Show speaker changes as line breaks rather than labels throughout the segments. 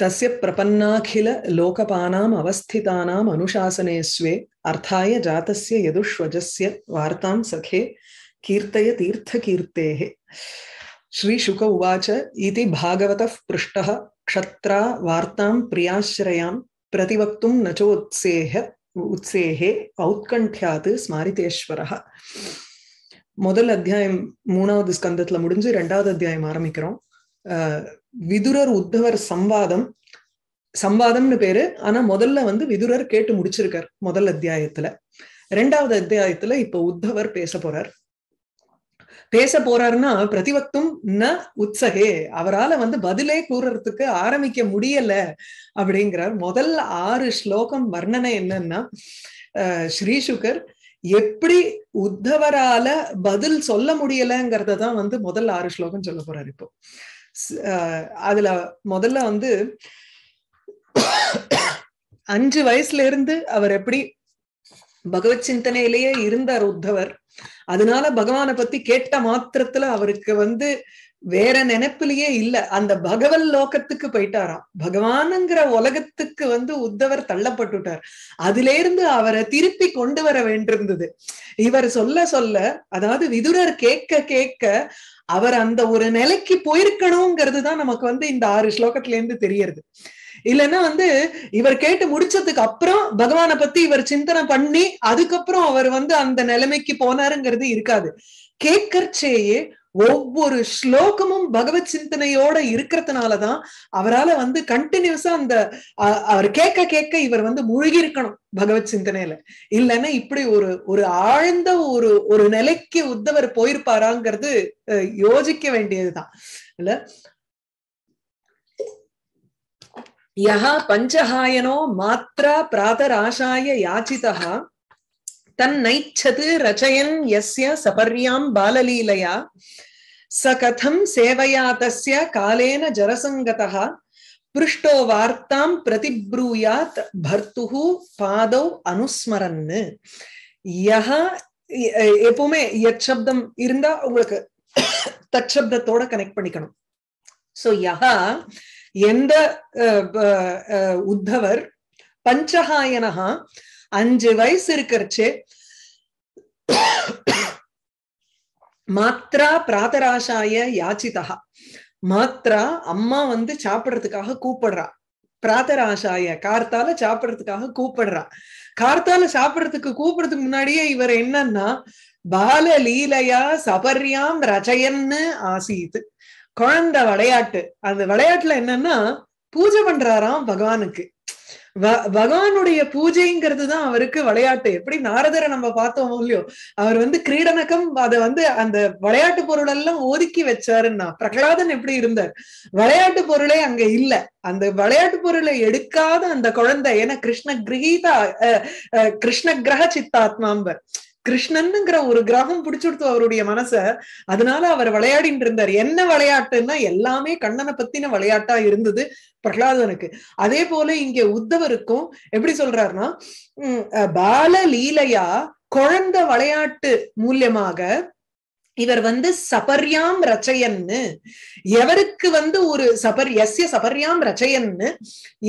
तस्य प्रपन्नाखिल लोकपानाम अवस्थितानाम अनुशासने स्वे अर्थाय जातस्य यदुष्वजस्य वार्तां सखे कीर्तय तीर्थकीर्तेः श्रीशुक उवाच इति भागवतः पृष्टः क्षत्रा वार्तां प्रियाश्रयां प्रतिवक्तुं न चोत्सेह उत्सेहे औत्कण्ठ्यात् स्मारितेश्वरः முதல் அத்தியாயம் மூணாவது ஸ்கந்தத்தில் முடிஞ்சு ரெண்டாவது அத்தியாயம் ஆரம்பிக்கிறோம் விதுரர் உத்தவர் சம்வாதம் சம்பாதம்னு பேரு ஆனா முதல்ல வந்து விதுரர் கேட்டு முடிச்சிருக்கார் முதல் அத்தியாயத்துல ரெண்டாவது அத்தியாயத்துல இப்ப உத்தவர் பேச போறார் பேச போறாருன்னா பிரதிவக்தும் ந உற்சகே அவரால வந்து பதிலே கூறுறதுக்கு ஆரம்பிக்க முடியல அப்படிங்கிறார் முதல் ஆறு ஸ்லோகம் வர்ணனை என்னன்னா ஸ்ரீசுகர் எப்படி உத்தவரால பதில் சொல்ல முடியலங்கிறத தான் வந்து முதல் ஆறு ஸ்லோகம் சொல்ல போறாரு இப்போ அதுல முதல்ல வந்து அஞ்சு வயசுல இருந்து அவர் எப்படி பகவத் சிந்தனையிலேயே இருந்தார் உத்தவர் அதனால பகவான பத்தி கேட்ட மாத்திரத்துல அவருக்கு வந்து வேற நினைப்பிலேயே இல்ல அந்த பகவல் லோகத்துக்கு போயிட்டாராம் பகவானுங்கிற உலகத்துக்கு வந்து உத்தவர் தள்ளப்பட்டுட்டார் அதுல இருந்து அவரை திருப்பி கொண்டு வர வேண்டியிருந்தது இவர் சொல்ல சொல்ல அதாவது விதுரர் கேட்க கேட்க அவர் அந்த ஒரு நிலைக்கு போயிருக்கணுங்கிறது தான் நமக்கு வந்து இந்த ஆறு ஸ்லோகத்துல இருந்து தெரியறது இல்லைன்னா வந்து இவர் கேட்டு முடிச்சதுக்கு அப்புறம் பகவானை பத்தி இவர் சிந்தனை பண்ணி அதுக்கப்புறம் அவர் வந்து அந்த நிலைமைக்கு போனாருங்கிறது இருக்காது கேட்கறச்சேயே ஒவ்வொரு ஸ்லோகமும் பகவத் சிந்தனையோட இருக்கிறதுனாலதான் அவரால வந்து கண்டினியூஸா அந்த அவர் கேட்க கேட்க இவர் வந்து முழுகி இருக்கணும் பகவத் சிந்தனையில இல்லைன்னா இப்படி ஒரு ஒரு ஆழ்ந்த ஒரு ஒரு நிலைக்கு உத்தவர் போயிருப்பாராங்கிறது யோசிக்க வேண்டியதுதான் இல்ல யா பஞ்சஹாயனோ மாத்ரா பிராதராசாய யாச்சிதா தன்னைச்சது ரச்சயன் எஸ்ய சபர்யாம் பாலலீலையா ச கதம் சேவையா தஸ்ய காலேன ஜரசங்கதா பிருஷ்டோ வார்த்தாம் பிரதிப்ரூயாத் பர்த்துகு பாதௌ அனுஸ்மரன் யஹ எப்பவுமே சப்தம் இருந்தா உங்களுக்கு தச்சப்தத்தோட கனெக்ட் பண்ணிக்கணும் சோ யஹா எந்த உத்தவர் பஞ்சகாயனஹா அஞ்சு வயசு இருக்கிறச்சு மாத்ரா பிராதராசாய யாச்சிதா மாத்ரா அம்மா வந்து சாப்பிடுறதுக்காக கூப்பிடுறா பிராதராசாய கார்த்தால சாப்பிடறதுக்காக கூப்பிடுறா கார்த்தால சாப்பிடறதுக்கு கூப்பிடுறதுக்கு முன்னாடியே இவர் என்னன்னா பால லீலையா சபர்யாம் ரஜயன்னு ஆசீது குழந்தை விளையாட்டு அந்த விளையாட்டுல என்னன்னா பூஜை பண்றாராம் பகவானுக்கு பகவானுடைய பூஜைங்கிறது தான் அவருக்கு விளையாட்டு எப்படி நாரதரை நம்ம பார்த்தோம் இல்லையோ அவர் வந்து கிரீடனக்கம் அதை வந்து அந்த விளையாட்டு பொருள் எல்லாம் ஒதுக்கி வச்சாருன்னா பிரகலாதன் எப்படி இருந்தார் விளையாட்டு பொருளே அங்க இல்ல அந்த விளையாட்டு பொருளை எடுக்காத அந்த குழந்தை ஏன்னா கிருஷ்ண கிரகீதா கிருஷ்ண கிரக சித்தாத்மாம்பர் கிருஷ்ணன்ங்கிற ஒரு கிரகம் பிடிச்சுடுத்து அவருடைய மனச அதனால அவர் விளையாடிட்டு இருந்தார் என்ன விளையாட்டுன்னா எல்லாமே கண்ணனை பத்தின விளையாட்டா இருந்தது பிரகலாதனுக்கு அதே போல இங்க உத்தவருக்கும் எப்படி சொல்றாருன்னா பால லீலையா குழந்த விளையாட்டு மூலியமாக இவர் வந்து சபர்யாம் ரச்சையன்னு எவருக்கு வந்து ஒரு சபர் எஸ்ய சபர்யாம் ரச்சையன்னு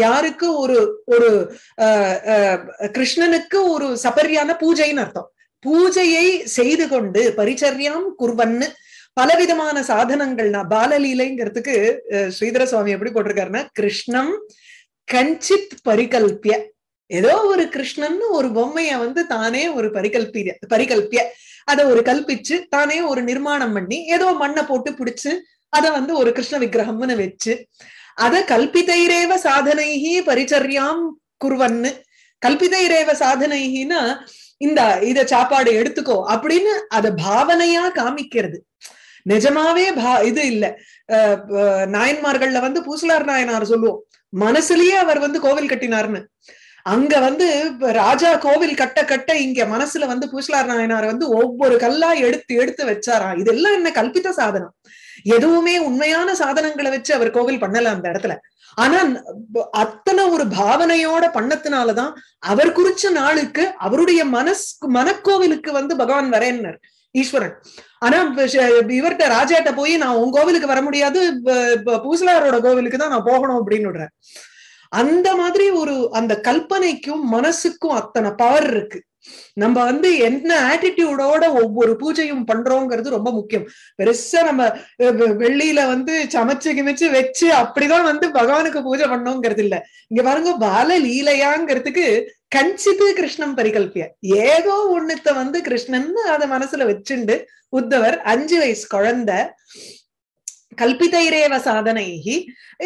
யாருக்கு ஒரு ஒரு கிருஷ்ணனுக்கு ஒரு சபரியான பூஜைன்னு அர்த்தம் பூஜையை செய்து கொண்டு பரிச்சரியாம் குர்வன்னு பலவிதமான சாதனங்கள்னா பாலலீலைங்கிறதுக்கு ஸ்ரீதர சுவாமி எப்படி போட்டிருக்காருன்னா கிருஷ்ணம் கஞ்சித் பரிகல்பிய ஏதோ ஒரு கிருஷ்ணன்னு ஒரு பொம்மைய வந்து தானே ஒரு பரிகல்பி பரிகல்பிய அதை ஒரு கல்பிச்சு தானே ஒரு நிர்மாணம் பண்ணி ஏதோ மண்ணை போட்டு பிடிச்சு அதை வந்து ஒரு கிருஷ்ண விக்கிரகம்னு வச்சு அத கல்பிதைரேவ சாதனைகி பரிச்சரியாம் குர்வன்னு கல்பிதைரேவ சாதனைகின்னா இந்த இத சாப்பாடு எடுத்துக்கோ அப்படின்னு அத பாவனையா காமிக்கிறது நிஜமாவே பா இது இல்ல நாயன்மார்கள்ல வந்து பூசலார் நாயனார் சொல்லுவோம் மனசுலயே அவர் வந்து கோவில் கட்டினார்னு அங்க வந்து ராஜா கோவில் கட்ட கட்ட இங்க மனசுல வந்து பூசலார் நாயனார் வந்து ஒவ்வொரு கல்லா எடுத்து எடுத்து வச்சாராம் இதெல்லாம் என்ன கல்பித்த சாதனம் எதுவுமே உண்மையான சாதனங்களை வச்சு அவர் கோவில் பண்ணல அந்த இடத்துல ஆனா அத்தனை ஒரு பாவனையோட பண்ணத்தினாலதான் அவர் குறிச்ச நாளுக்கு அவருடைய மனஸ் மனக்கோவிலுக்கு வந்து பகவான் வரேன்னார் ஈஸ்வரன் ஆனா இவர்கிட்ட ராஜாட்ட போய் நான் உன் கோவிலுக்கு வர முடியாது பூசலாரோட கோவிலுக்கு தான் நான் போகணும் அப்படின்னு அந்த மாதிரி ஒரு அந்த கல்பனைக்கும் மனசுக்கும் அத்தனை பவர் இருக்கு நம்ம வந்து என்ன ஆட்டிடியூடோட ஒவ்வொரு பூஜையும் பண்றோங்கிறது ரொம்ப முக்கியம் பெருசா நம்ம வெள்ளியில வந்து சமைச்சு கிமிச்சு வச்சு அப்படிதான் வந்து பகவானுக்கு பூஜை பண்ணோங்கிறது இல்ல இங்க பாருங்க பால லீலையாங்கிறதுக்கு கஞ்சித்து கிருஷ்ணன் பரிகல்பிய ஏதோ ஒண்ணுத்த வந்து கிருஷ்ணன் அதை மனசுல வச்சுண்டு உத்தவர் அஞ்சு வயசு குழந்தை கல்பிதைரேவ சாதனைகி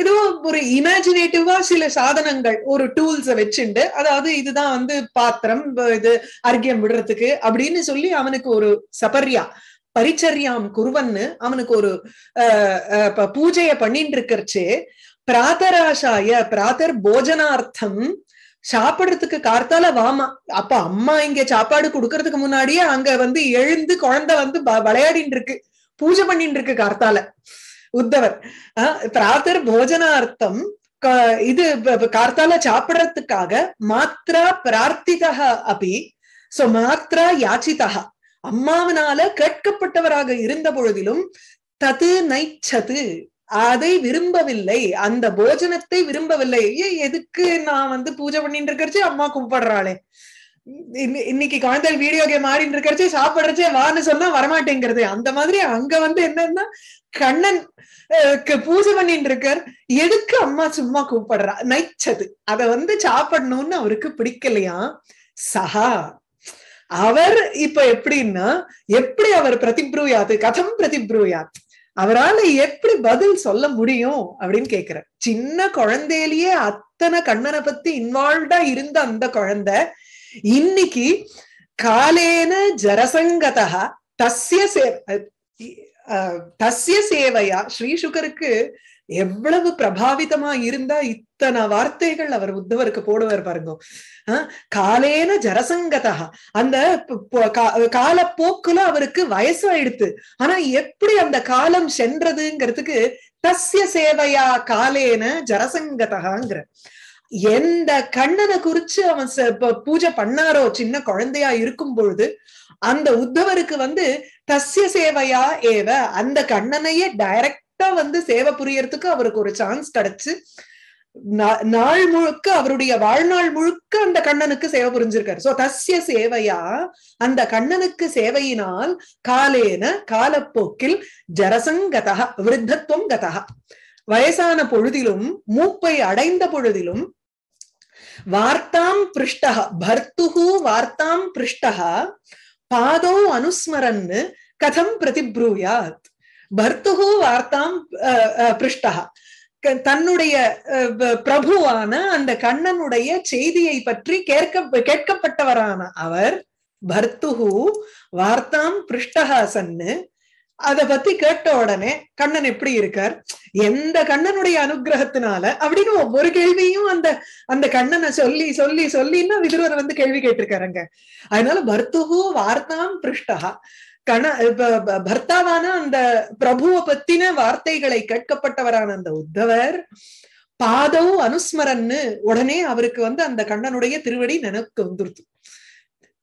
ஏதோ ஒரு இமேஜினேட்டிவா சில சாதனங்கள் ஒரு டூல்ஸ வச்சுண்டு அதாவது இதுதான் வந்து பாத்திரம் இது அர்க்கியம் விடுறதுக்கு அப்படின்னு சொல்லி அவனுக்கு ஒரு சபர்யா பரிச்சரியாம் குருவன்னு அவனுக்கு ஒரு பூஜைய பண்ணிட்டு இருக்கிறச்சு பிராத்தராசாய பிராத்தர் போஜனார்த்தம் சாப்பிடுறதுக்கு கார்த்தால வாமா அப்ப அம்மா இங்க சாப்பாடு கொடுக்கறதுக்கு முன்னாடியே அங்க வந்து எழுந்து குழந்தை வந்து விளையாடிட்டு இருக்கு பூஜை பண்ணிட்டு இருக்கு கார்த்தால உத்தவர் பிராத்தர் போஜனார்த்தம் இது கார்த்தால சாப்பிடறதுக்காக மாத்திரா பிரார்த்திதா அப்படி சோ மாத்திரா யாச்சிதா அம்மாவனால கேட்கப்பட்டவராக இருந்த பொழுதிலும் தது நைச்சது அதை விரும்பவில்லை அந்த போஜனத்தை விரும்பவில்லை எதுக்கு நான் வந்து பூஜை பண்ணிட்டு இருக்கிறச்சு அம்மா கூப்பிடுறாளே இன்னைக்கு காய்ந்தல் வீடியோ கேம் ஆடிட்டு இருக்கிறச்சே சாப்பிடுறச்சே வான்னு சொன்னா வரமாட்டேங்கிறது அந்த மாதிரி அங்க வந்து என்னன்னா கண்ணன் பூஜை பண்ணிட்டு இருக்கார் எதுக்கு அம்மா சும்மா கூப்பிடுறா நைச்சது அத வந்து சாப்பிடணும்னு அவருக்கு பிடிக்கலையா சஹா அவர் இப்ப எப்படின்னா எப்படி அவர் பிரதிப்ரூயாது கதம் பிரதிப்ரூயாத் அவரால் எப்படி பதில் சொல்ல முடியும் அப்படின்னு கேக்குற சின்ன குழந்தையிலேயே அத்தனை கண்ணனை பத்தி இன்வால்வ்டா இருந்த அந்த குழந்தை இன்னைக்கு காலேன ஜரசங்கதா தஸ்ய சேவ தஸ்ய சேவையா ஸ்ரீசுகருக்கு எவ்வளவு பிரபாவிதமா இருந்தா இத்தனை வார்த்தைகள் அவர் உத்தவருக்கு போடுவார் பாருங்க காலேன ஜரசங்கதா அந்த காலப்போக்குல அவருக்கு வயசு ஆயிடுத்து ஆனா எப்படி அந்த காலம் சென்றதுங்கிறதுக்கு தஸ்ய சேவையா காலேன ஜரசங்கதாங்கிற எந்த கண்ணனை குறிச்சு அவன் பூஜை பண்ணாரோ சின்ன குழந்தையா இருக்கும் பொழுது அந்த உத்தவருக்கு வந்து தஸ்ய சேவையா ஏவ அந்த கண்ணனையே டைரக்டா வந்து சேவை புரியறதுக்கு அவருக்கு ஒரு சான்ஸ் கிடைச்சு நாள் முழுக்க அவருடைய வாழ்நாள் முழுக்க அந்த கண்ணனுக்கு சேவை புரிஞ்சிருக்காரு சோ தஸ்ய சேவையா அந்த கண்ணனுக்கு சேவையினால் காலேன காலப்போக்கில் ஜரசங்கதா விருத்தத்துவம் கதகா வயசான பொழுதிலும் மூப்பை அடைந்த பொழுதிலும் வார்த்தாம் பிருஷ்டக பர்த்துகு வார்த்தாம் பிருஷ்டக பாதோ அனுஸ்மரன் கதம் பிரதிப்ரூயாத் பர்த்துகு வார்த்தாம் பிருஷ்டகா தன்னுடைய பிரபுவான அந்த கண்ணனுடைய செய்தியை பற்றி கேட்க கேட்கப்பட்டவரான அவர் பர்த்துகு வார்த்தாம் பிருஷ்டஹா அத பத்தி கேட்ட உடனே கண்ணன் எப்படி இருக்கார் எந்த கண்ணனுடைய அனுகிரகத்தினால அப்படின்னு ஒவ்வொரு கேள்வியும் அந்த அந்த கண்ணனை சொல்லி சொல்லி சொல்லின்னா விதுரர் வந்து கேள்வி கேட்டிருக்காருங்க அதனால பர்த்துகு வார்த்தாம் பிருஷ்டா கண பர்த்தாவான அந்த பிரபுவை பத்தின வார்த்தைகளை கேட்கப்பட்டவரான அந்த உத்தவர் பாதவும் அனுஸ்மரன்னு உடனே அவருக்கு வந்து அந்த கண்ணனுடைய திருவடி நினைவுக்கு வந்துருது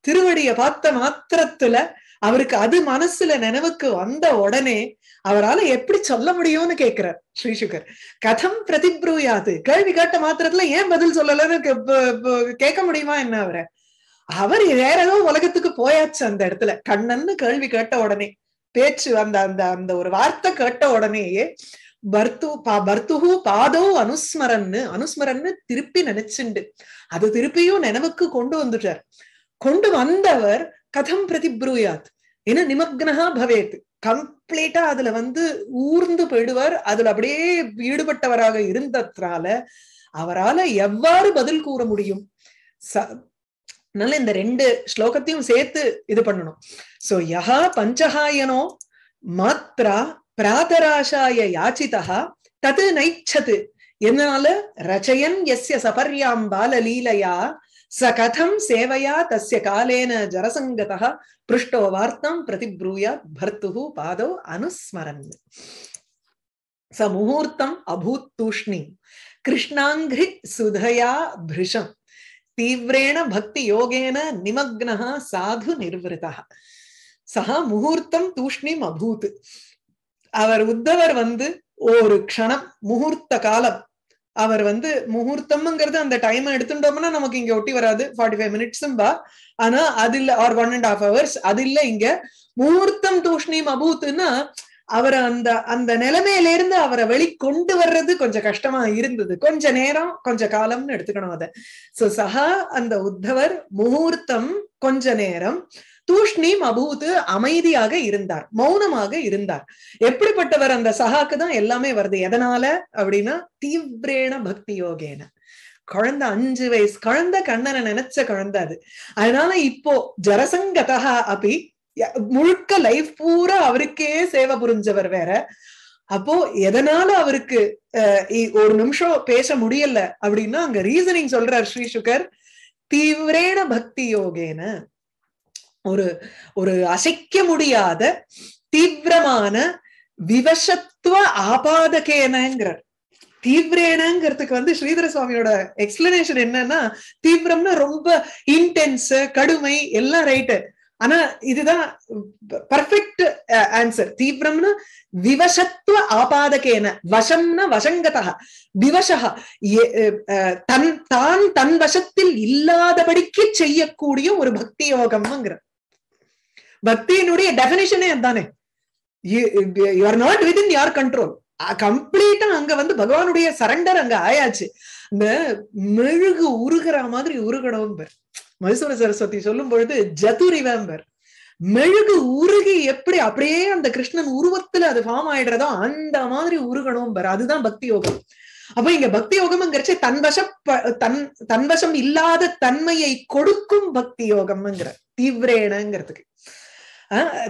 திருவடியை பார்த்த மாத்திரத்துல அவருக்கு அது மனசுல நினைவுக்கு வந்த உடனே அவரால் எப்படி சொல்ல முடியும்னு கேட்கிறார் ஸ்ரீசுகர் கதம் பிரதிப்ரூயாது கேள்வி கேட்ட மாத்திரத்துல ஏன் பதில் சொல்லலன்னு கேட்க முடியுமா என்ன அவரை அவர் வேற ஏதோ உலகத்துக்கு போயாச்சு அந்த இடத்துல கண்ணன்னு கேள்வி கேட்ட உடனே பேச்சு அந்த அந்த அந்த ஒரு வார்த்தை கேட்ட உடனேயே பர்து பா பர்த்துஹு பாதோ அனுஸ்மரன்னு அனுஸ்மரன்னு திருப்பி நினைச்சுண்டு அது திருப்பியும் நினைவுக்கு கொண்டு வந்துட்டார் கொண்டு வந்தவர் கதம் பிரதிப்ரூயாத் ஏன்னா நிமக்னஹா பவேத் கம்ப்ளீட்டா அதுல வந்து ஊர்ந்து போயிடுவார் அதுல அப்படியே ஈடுபட்டவராக இருந்ததுனால அவரால எவ்வாறு பதில் கூற முடியும் அதனால இந்த ரெண்டு ஸ்லோகத்தையும் சேர்த்து இது பண்ணணும் சோ யஹா பஞ்சகாயனோ மாத்ரா பிராதராசாய யாச்சிதா தது நைச்சது என்னால ரச்சயன் எஸ்ய சபர்யாம் பாலலீலையா स कथं सेवया तस्य कालेन जरसङ्गतः पृष्टो वार्तां प्रतिब्रूयात् भर्तुः पादौ अनुस्मरन् स मुहूर्तम् अभूत् तूष्णीं कृष्णाङ्घ्रि सुधया भृशं तीव्रेण भक्तियोगेन निमग्नः साधु निर्वृतः सः முகூர்த்தம் தூஷ்ணிம் அபூத் அவர் உத்தவர் வந்து ஒரு க்ஷணம் முகூர்த்த காலம் அவர் வந்து முகூர்த்தம்ங்கிறது அந்த டைம் எடுத்துட்டோம்னா நமக்கு இங்க ஒட்டி வராது ஃபார்ட்டி ஃபைவ் மினிட்ஸும் பா ஆனா அது இல்ல or one and half hours அது இல்ல இங்க முகூர்த்தம் தூஷ்ணியும் அபூத்துன்னா அவரை அந்த அந்த நிலைமையில இருந்து அவரை வெளி கொண்டு வர்றது கொஞ்சம் கஷ்டமா இருந்தது கொஞ்ச நேரம் கொஞ்ச காலம்னு எடுத்துக்கணும் அதை சோ சஹா அந்த உத்தவர் முகூர்த்தம் கொஞ்ச நேரம் தூஷ்ணீம் அபூத்து அமைதியாக இருந்தார் மௌனமாக இருந்தார் எப்படிப்பட்டவர் அந்த சகாக்கு தான் எல்லாமே வருது எதனால அப்படின்னா தீவிரேன பக்தி யோகேன குழந்தை அஞ்சு வயசு குழந்தை கண்ணனை நினைச்ச குழந்தை அது அதனால இப்போ ஜரசங்கதா அப்படி முழுக்க லைஃப் பூரா அவருக்கே சேவை புரிஞ்சவர் வேற அப்போ எதனால அவருக்கு ஒரு நிமிஷம் பேச முடியல அப்படின்னா அங்க ரீசனிங் சொல்றார் ஸ்ரீ சுகர் தீவிரேன பக்தி யோகேன ஒரு ஒரு அசைக்க முடியாத தீவிரமான விவசத்துவ ஆபாதகேனங்கிறார் தீவிரேனங்கிறதுக்கு வந்து ஸ்ரீதர சுவாமியோட எக்ஸ்பிளனேஷன் என்னன்னா தீவிரம்னா ரொம்ப இன்டென்ஸ் கடுமை எல்லாம் ரைட்டு ஆனா இதுதான் பர்ஃபெக்ட் ஆன்சர் தீவிரம்னா விவசத்துவ ஆபாதகேன வசம்னா வசங்கதா விவசா தன் தான் தன் வசத்தில் இல்லாதபடிக்கு செய்யக்கூடிய ஒரு பக்தி யோகம்ங்கிற பக்தியினுடைய டெபினேஷனே அதுதானே you are not within your control கம்ப்ளீட்டா அங்க வந்து பகவானுடைய சரண்டர் அங்க ஆயாச்சு இந்த மெழுகு உருகிற மாதிரி உருகணும் மதுசூர சரஸ்வதி சொல்லும் பொழுது ஜதுரிவம்பர் மெழுகு உருகி எப்படி அப்படியே அந்த கிருஷ்ணன் உருவத்துல அது ஃபார்ம் ஆயிடுறதோ அந்த மாதிரி உருகணும் பர் அதுதான் பக்தி யோகம் அப்ப இங்க பக்தி யோகம்ங்கிறச்சு தன்வச தன் தன்வசம் இல்லாத தன்மையை கொடுக்கும் பக்தி யோகம்ங்கிற தீவிரேனங்கிறதுக்கு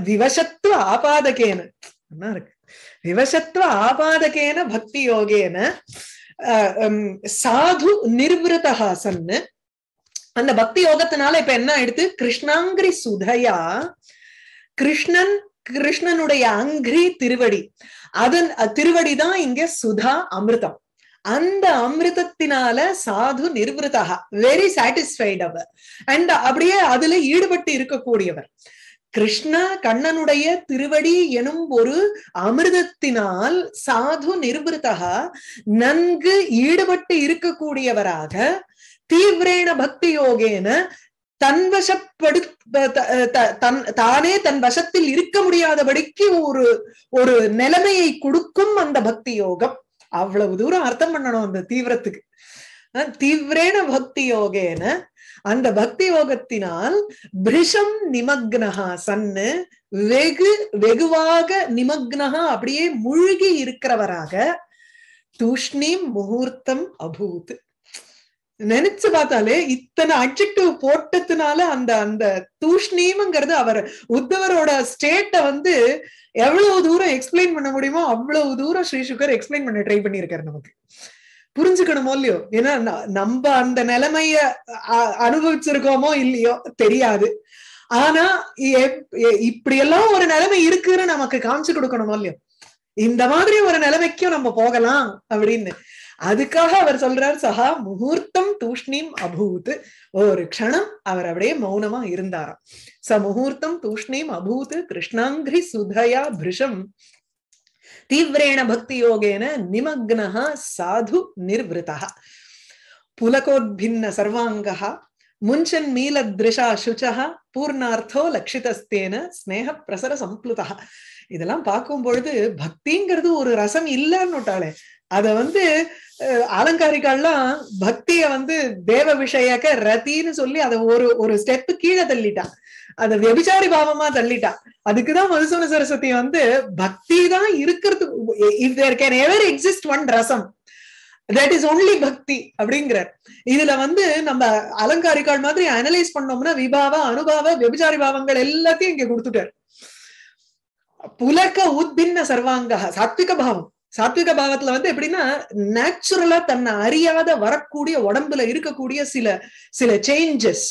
விவசத்துவ ஆபாதகேன இருக்கு விவசத்துவ ஆபாதகேன பக்தி யோகேன சாது நிர்விருத்தா சன்னு அந்த பக்தி யோகத்தினால இப்ப என்ன ஆயிடுத்து கிருஷ்ணாங்கிரி சுதையா கிருஷ்ணன் கிருஷ்ணனுடைய அங்கிரி திருவடி அதன் திருவடி தான் இங்க சுதா அமிர்தம் அந்த அமிர்தத்தினால சாது நிர்வதா வெரி சாட்டிஸ்ஃபைட் அவர் அண்ட் அப்படியே அதுல ஈடுபட்டு இருக்கக்கூடியவர் கிருஷ்ணா கண்ணனுடைய திருவடி எனும் ஒரு அமிர்தத்தினால் சாது நிர்வதா நன்கு ஈடுபட்டு இருக்கக்கூடியவராக தீவிரேன பக்தி யோகேன தன் தன் தானே தன் வசத்தில் இருக்க முடியாதபடிக்கு ஒரு ஒரு நிலைமையை கொடுக்கும் அந்த பக்தி யோகம் அவ்வளவு தூரம் அர்த்தம் பண்ணணும் அந்த தீவிரத்துக்கு தீவிரேன பக்தி யோகேன அந்த பக்தி யோகத்தினால் பிரிஷம் நிமக்னகா சன்னு வெகு வெகுவாக நிமக்னகா அப்படியே முழுகி இருக்கிறவராக தூஷ்ணி முகூர்த்தம் அபூத் நினைச்சு பார்த்தாலே இத்தனை அட்ஜெக்டிவ் போட்டதுனால அந்த அந்த தூஷ்ணீம்ங்கிறது அவர் உத்தவரோட ஸ்டேட்டை வந்து எவ்வளவு தூரம் எக்ஸ்பிளைன் பண்ண முடியுமோ அவ்வளவு தூரம் ஸ்ரீசுகர் எக்ஸ்பிளைன் பண்ண ட்ரை பண்ணியிருக்காரு நமக்கு புரிஞ்சுக்கணுமோ இல்லையோ ஏன்னா நம்ம அந்த நிலைமைய அனுபவிச்சிருக்கோமோ இல்லையோ தெரியாது ஆனா இப்படி எல்லாம் ஒரு நிலைமை இருக்குன்னு நமக்கு காமிச்சு கொடுக்கணுமோ இல்லையோ இந்த மாதிரி ஒரு நிலைமைக்கும் நம்ம போகலாம் அப்படின்னு அதுக்காக அவர் சொல்றார் சஹா முகூர்த்தம் தூஷ்ணிம் அபூத் ஒரு க்ஷணம் அவர் அப்படியே மௌனமா இருந்தாராம் ச முகூர்த்தம் தூஷ்ணிம் அபூத் கிருஷ்ணாங்கிரி சுதயா பிருஷம் தீவிரேண பக்தி யோகேன நிமக்னஹ சாது நிர்வதா புலகோத்பின்ன சர்வாங்கா முஞ்சன் திருஷா சுச்சா பூர்ணார்த்தோ லட்சிதஸ்தேன ஸ்னேக பிரசர சம்ப்ளுதா இதெல்லாம் பார்க்கும் பொழுது பக்திங்கிறது ஒரு ரசம் இல்லைன்னு விட்டாளே அத வந்து அலங்காரிகள்லாம் பக்திய வந்து தேவ விஷயக்க ரத்தின்னு சொல்லி அதை ஒரு ஒரு ஸ்டெப்பு கீழே தள்ளிட்டான் அந்த வியபிச்சாரி பாவமா தள்ளிட்டா அதுக்குதான் மதுசூன சரஸ்வதி வந்து பக்தி தான் இருக்கிறது if there can ever exist one rasam that is only bhakti அப்படிங்கிறார் இதுல வந்து நம்ம அலங்காரிக்கால் மாதிரி அனலைஸ் பண்ணோம்னா விபாவ அனுபவ விபச்சாரி பாவங்கள் எல்லாத்தையும் இங்க கொடுத்துட்டார் புலக்க உத்பின்ன சர்வாங்க சாத்விக பாவம் சாத்விக பாவத்துல வந்து எப்படின்னா நேச்சுரலா தன்னை அறியாத வரக்கூடிய உடம்புல இருக்கக்கூடிய சில சில சேஞ்சஸ்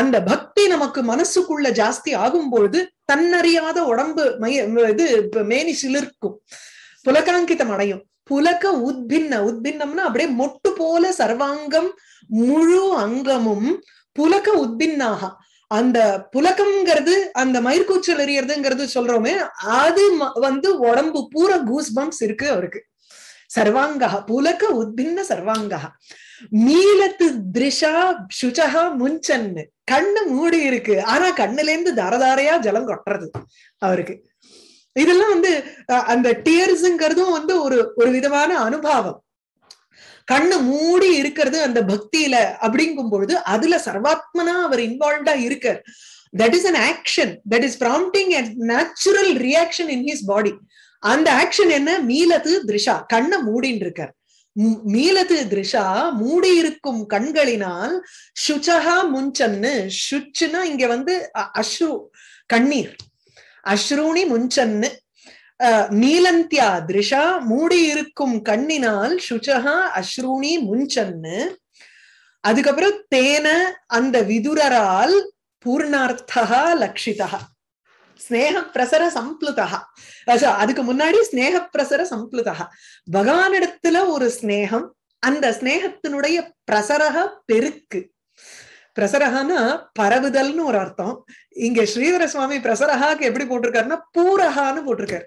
அந்த பக்தி நமக்கு மனசுக்குள்ள ஜாஸ்தி ஆகும்பொழுது தன்னறியாத உடம்பு மைய இது மேனி சிலிர்க்கும் புலகாங்கிதம் அடையும் புலக உத்பின்ன உத்பின்னம்னா அப்படியே மொட்டு போல சர்வாங்கம் முழு அங்கமும் புலக உத்பின்னாக அந்த புலக்கம்ங்கிறது அந்த மயிர்கூச்சல் எறியறதுங்கிறது சொல்றோமே அது வந்து உடம்பு பூரா கூஸ் பம்ப்ஸ் இருக்கு அவருக்கு சர்வாங்கா புலக உத்பின்ன சர்வாங்கா நீலத்து திரிஷா சுஜகா முன்சன்னு கண்ணு மூடி இருக்கு ஆனா கண்ணுல இருந்து தாரதாரையா ஜலம் கொட்டுறது அவருக்கு இதெல்லாம் வந்து அந்த டியர்ஸுங்கிறதும் வந்து ஒரு ஒரு விதமான அனுபவம் கண்ணு மூடி இருக்கிறது அந்த பக்தியில அப்படிங்கும் பொழுது அதுல சர்வாத்மனா அவர் இன்வால்வ்டா இருக்கார் that is an action that is prompting natural reaction in his body அந்த ஆக்ஷன் என்ன மீலது திரிஷா கண்ணை மூடின்னு இருக்கார் மீலது திரிஷா மூடி இருக்கும் கண்களினால் சுச்சகா முஞ்சன்னு சுச்சுன்னா இங்க வந்து அஸ்ரு கண்ணீர் அஸ்ரூணி முஞ்சன்னு நீலந்தியா திருஷா மூடி இருக்கும் கண்ணினால் சுச்சகா அஸ்ரூணி முஞ்சன்னு அதுக்கப்புறம் தேன அந்த விதுரரால் பூர்ணார்த்தா லக்ஷிதா ஸ்னேக பிரசர சம்ப்ளுதா அதுக்கு முன்னாடி ஸ்னேக பிரசர சம்ப்ளுதா பகவானிடத்துல ஒரு ஸ்னேகம் அந்த ஸ்னேகத்தினுடைய பிரசரக பெருக்கு பிரசரகனா பரவுதல்னு ஒரு அர்த்தம் இங்க ஸ்ரீதர சுவாமி பிரசரகாக்கு எப்படி போட்டிருக்காருன்னா பூரகான்னு போட்டிருக்காரு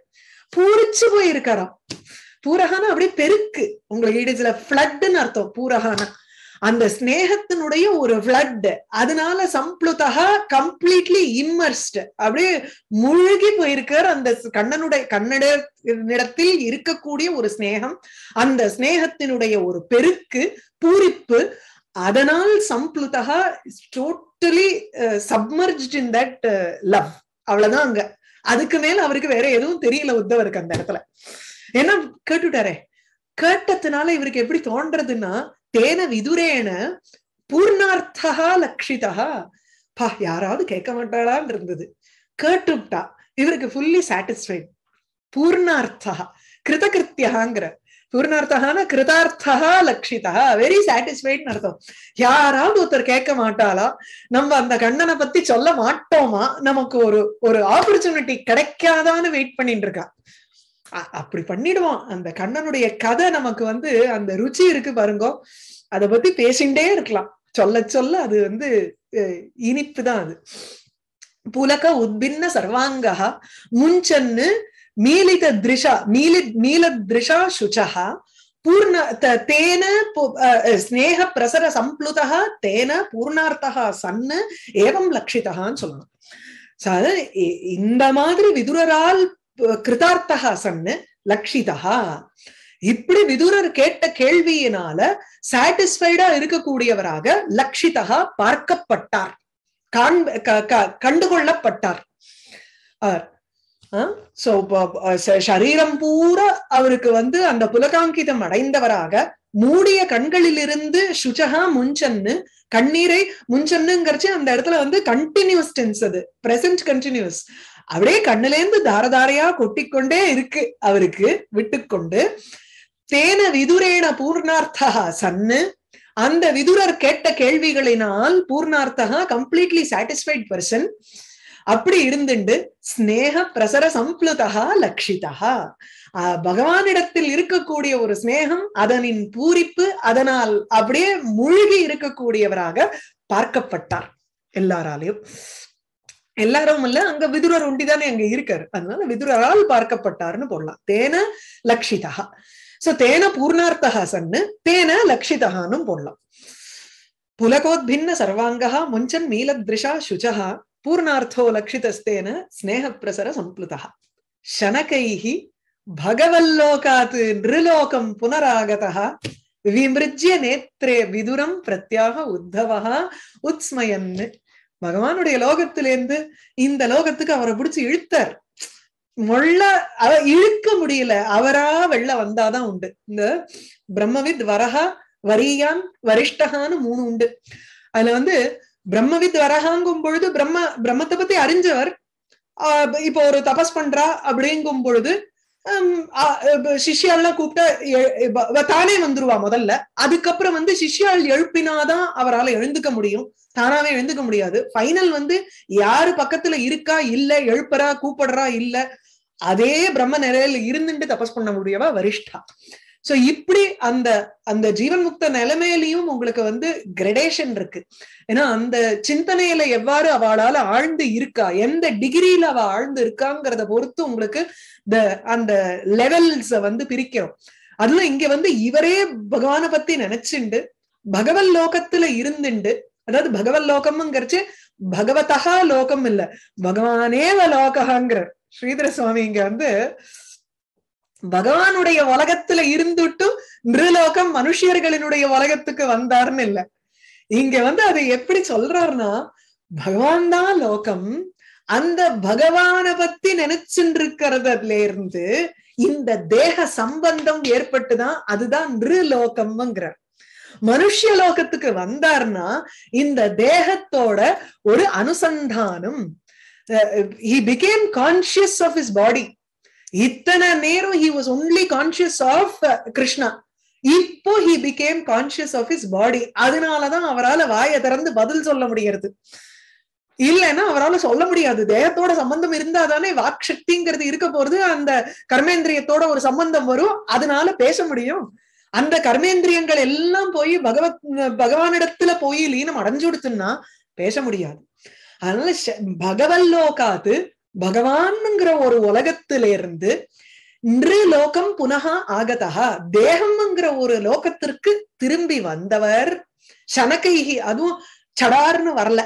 பூரிச்சு போயிருக்காராம் பூரகான்னா அப்படியே பெருக்கு உங்களுக்கு இடிச்சுல பிளட்னு அர்த்தம் பூரகானா அந்த ஸ்னேகத்தினுடைய ஒரு ஃபிளட் அதனால சம்ப்ளுதகா கம்ப்ளீட்லி இம்மர்ஸ்ட் அப்படியே முழுகி போயிருக்கார் அந்த கண்ணனுடைய கண்ணட இருக்கக்கூடிய ஒரு ஸ்னேகம் அந்த ஸ்னேகத்தினுடைய ஒரு பெருக்கு பூரிப்பு அதனால் சம்ப்ளுதகா totally submerge in that love அவ்வளவுதான் அங்க அதுக்கு மேல அவருக்கு வேற எதுவும் தெரியல உத்தவருக்கு அந்த இடத்துல ஏன்னா கேட்டுட்டாரே கேட்டதுனால இவருக்கு எப்படி தோன்றதுன்னா தேன விதுரேன பூர்ணார்த்தா லக்ஷிதா பா யாராவது கேட்க மாட்டாளான்னு இருந்தது கேட்டுட்டா இவருக்கு ஃபுல்லி சாட்டிஸ்ஃபைட் பூர்ணார்த்தா கிருதகிருத்தியாங்கிற பூர்ணார்த்தகான கிருதார்த்தா லக்ஷிதா வெரி சாட்டிஸ்ஃபைட் அர்த்தம் யாராவது ஒருத்தர் கேட்க மாட்டாளா நம்ம அந்த கண்ணனை பத்தி சொல்ல மாட்டோமா நமக்கு ஒரு ஒரு ஆப்பர்ச்சுனிட்டி கிடைக்காதான்னு வெயிட் பண்ணிட்டு இருக்கான் அப்படி பண்ணிடுவான் அந்த கண்ணனுடைய கதை நமக்கு வந்து அந்த ருச்சி இருக்கு பாருங்க அத பத்தி பேசிண்டே இருக்கலாம் சொல்ல சொல்ல அது வந்து இனிப்பு தான் அது புலக உத்பின்ன சர்வாங்கா முஞ்சன்னு மீலித திருஷா மீலி மீல திருஷா சுச்சா பூர்ண தேன ஸ்நேக பிரசர சம்ப்ளுதா தேன பூர்ணார்த்தா சன்னு ஏவம் லட்சிதான்னு சொல்லணும் இந்த மாதிரி விதுரரால் கிருதார்த்தகா சன்னு லக்ஷிதா இப்படி விதுரர் கேட்ட கேள்வியினால சாட்டிஸ்ஃபைடா இருக்கக்கூடியவராக லக்ஷிதா பார்க்கப்பட்டார் கண்டுகொள்ளப்பட்டார் சரீரம் பூரா அவருக்கு வந்து அந்த புலகாங்கிதம் அடைந்தவராக மூடிய கண்களிலிருந்து சுஜகா முஞ்சன்னு கண்ணீரை முஞ்சன்னுங்கிறச்சு அந்த இடத்துல வந்து கண்டினியூஸ் டென்ஸ் அது பிரசன்ட் கண்டினியூஸ் அப்படியே கண்ணுலேருந்து தாரதாரையா கொட்டிக்கொண்டே இருக்கு அவருக்கு விட்டுக்கொண்டு தேன விதுரேன பூர்ணார்த்தா சன்னு அந்த விதுரர் கேட்ட கேள்விகளினால் பூர்ணார்த்தகா கம்ப்ளீட்லி சாட்டிஸ்ஃபைட் பர்சன் அப்படி இருந்துண்டு ஸ்னேக பிரசர சம்ப்ளுதா லக்ஷிதா பகவானிடத்தில் இருக்கக்கூடிய ஒரு ஸ்னேகம் அதனின் பூரிப்பு அதனால் அப்படியே மூழ்கி இருக்கக்கூடியவராக பார்க்கப்பட்டார் எல்லாராலையும் எல்லாரும் இல்ல அங்க விதுரர் உண்டிதானே அங்க இருக்காரு அதனால விதுரரால் பார்க்கப்பட்டார்னு போடலாம் தேன லக்ஷிதா சோ தேன பூர்ணார்த்தா சன்னு தேன லக்ஷிதான்னு போடலாம் புலகோத் பின்ன சர்வாங்கா முஞ்சன் மீலத்ரிஷா சுஜா பூர்ணார்த்தோ லக்ஷிதஸ்தேன ஸ்னேக பிரசர சம்ப்ளுதா சனகைஹி பகவல்லோகாத் நிருலோகம் புனராகதா விமிருஜ்ய நேத்திரே விதுரம் பிரத்யாக உத்தவா உத்ஸ்மயன்னு பகவானுடைய லோகத்திலேருந்து இந்த லோகத்துக்கு அவரை பிடிச்சி இழுத்தார் மொள்ள அவ இழுக்க முடியல அவரா வெள்ள வந்தாதான் உண்டு இந்த பிரம்மவித் வரஹா வரியான் வரிஷ்டகான்னு மூணு உண்டு அதுல வந்து பிரம்மவித் வரஹாங்கும் பொழுது பிரம்ம பிரம்மத்தை பத்தி அறிஞ்சவர் இப்போ ஒரு தபஸ் பண்றா அப்படிங்கும் பொழுது சிஷ்யாலாம் கூப்பிட்டா தானே வந்துருவா முதல்ல அதுக்கப்புறம் வந்து சிஷியால் எழுப்பினாதான் அவரால் எழுந்துக்க முடியும் தானாவே எழுந்துக்க முடியாது ஃபைனல் வந்து யாரு பக்கத்துல இருக்கா இல்ல எழுப்புறா கூப்பிடுறா இல்ல அதே பிரம்ம நிலையில இருந்துட்டு தபஸ் பண்ண முடியவா வரிஷ்டா சோ இப்படி அந்த அந்த ஜீவன் முக்த நிலைமையிலையும் உங்களுக்கு வந்து கிரடேஷன் இருக்கு ஏன்னா அந்த சிந்தனையில எவ்வாறு அவளால ஆழ்ந்து இருக்கா எந்த டிகிரியில அவ ஆழ்ந்து இருக்காங்கிறத பொறுத்து உங்களுக்கு இந்த அந்த லெவல்ஸ வந்து பிரிக்கிறோம் அதுல இங்க வந்து இவரே பகவான பத்தி நினைச்சுண்டு பகவல் லோகத்துல இருந்துண்டு அதாவது பகவல் லோகம்ங்கிறச்சு பகவதா லோகம் இல்ல பகவானேவ லோகாங்கிற ஸ்ரீதர சுவாமி இங்க வந்து பகவானுடைய உலகத்துல இருந்துட்டும் மிருலோகம் மனுஷியர்களினுடைய உலகத்துக்கு வந்தார்னு இல்ல இங்க வந்து அதை எப்படி சொல்றாருன்னா பகவான் தான் லோகம் அந்த பகவான பத்தி நினைச்சுருக்கிறதுல இருந்து இந்த தேக சம்பந்தம் ஏற்பட்டுதான் அதுதான் நிருலோகம்ங்கிறார் மனுஷ லோகத்துக்கு வந்தார்னா இந்த தேகத்தோட ஒரு அனுசந்தானம் he became conscious of his body இத்தனை நேரம் he was only conscious of Krishna இப்போ he became conscious of his body அதனாலதான் அவரால் வாயை திறந்து பதில் சொல்ல முடியறது இல்லைன்னா அவரால் சொல்ல முடியாது தேகத்தோட சம்பந்தம் இருந்தா தானே வாக் சக்திங்கிறது இருக்க போறது அந்த கர்மேந்திரியத்தோட ஒரு சம்பந்தம் வரும் அதனால பேச முடியும் அந்த கர்மேந்திரியங்கள் எல்லாம் போய் பகவத் பகவானிடத்துல போய் லீனம் அடைஞ்சு கொடுத்துன்னா பேச முடியாது அதனால பகவல்லோகாத்து பகவான்ங்கிற ஒரு உலகத்திலிருந்து இன்று லோகம் புனகா ஆகதா தேகம்ங்கிற ஒரு லோகத்திற்கு திரும்பி வந்தவர் சனகைகி அதுவும் சடார்னு வரல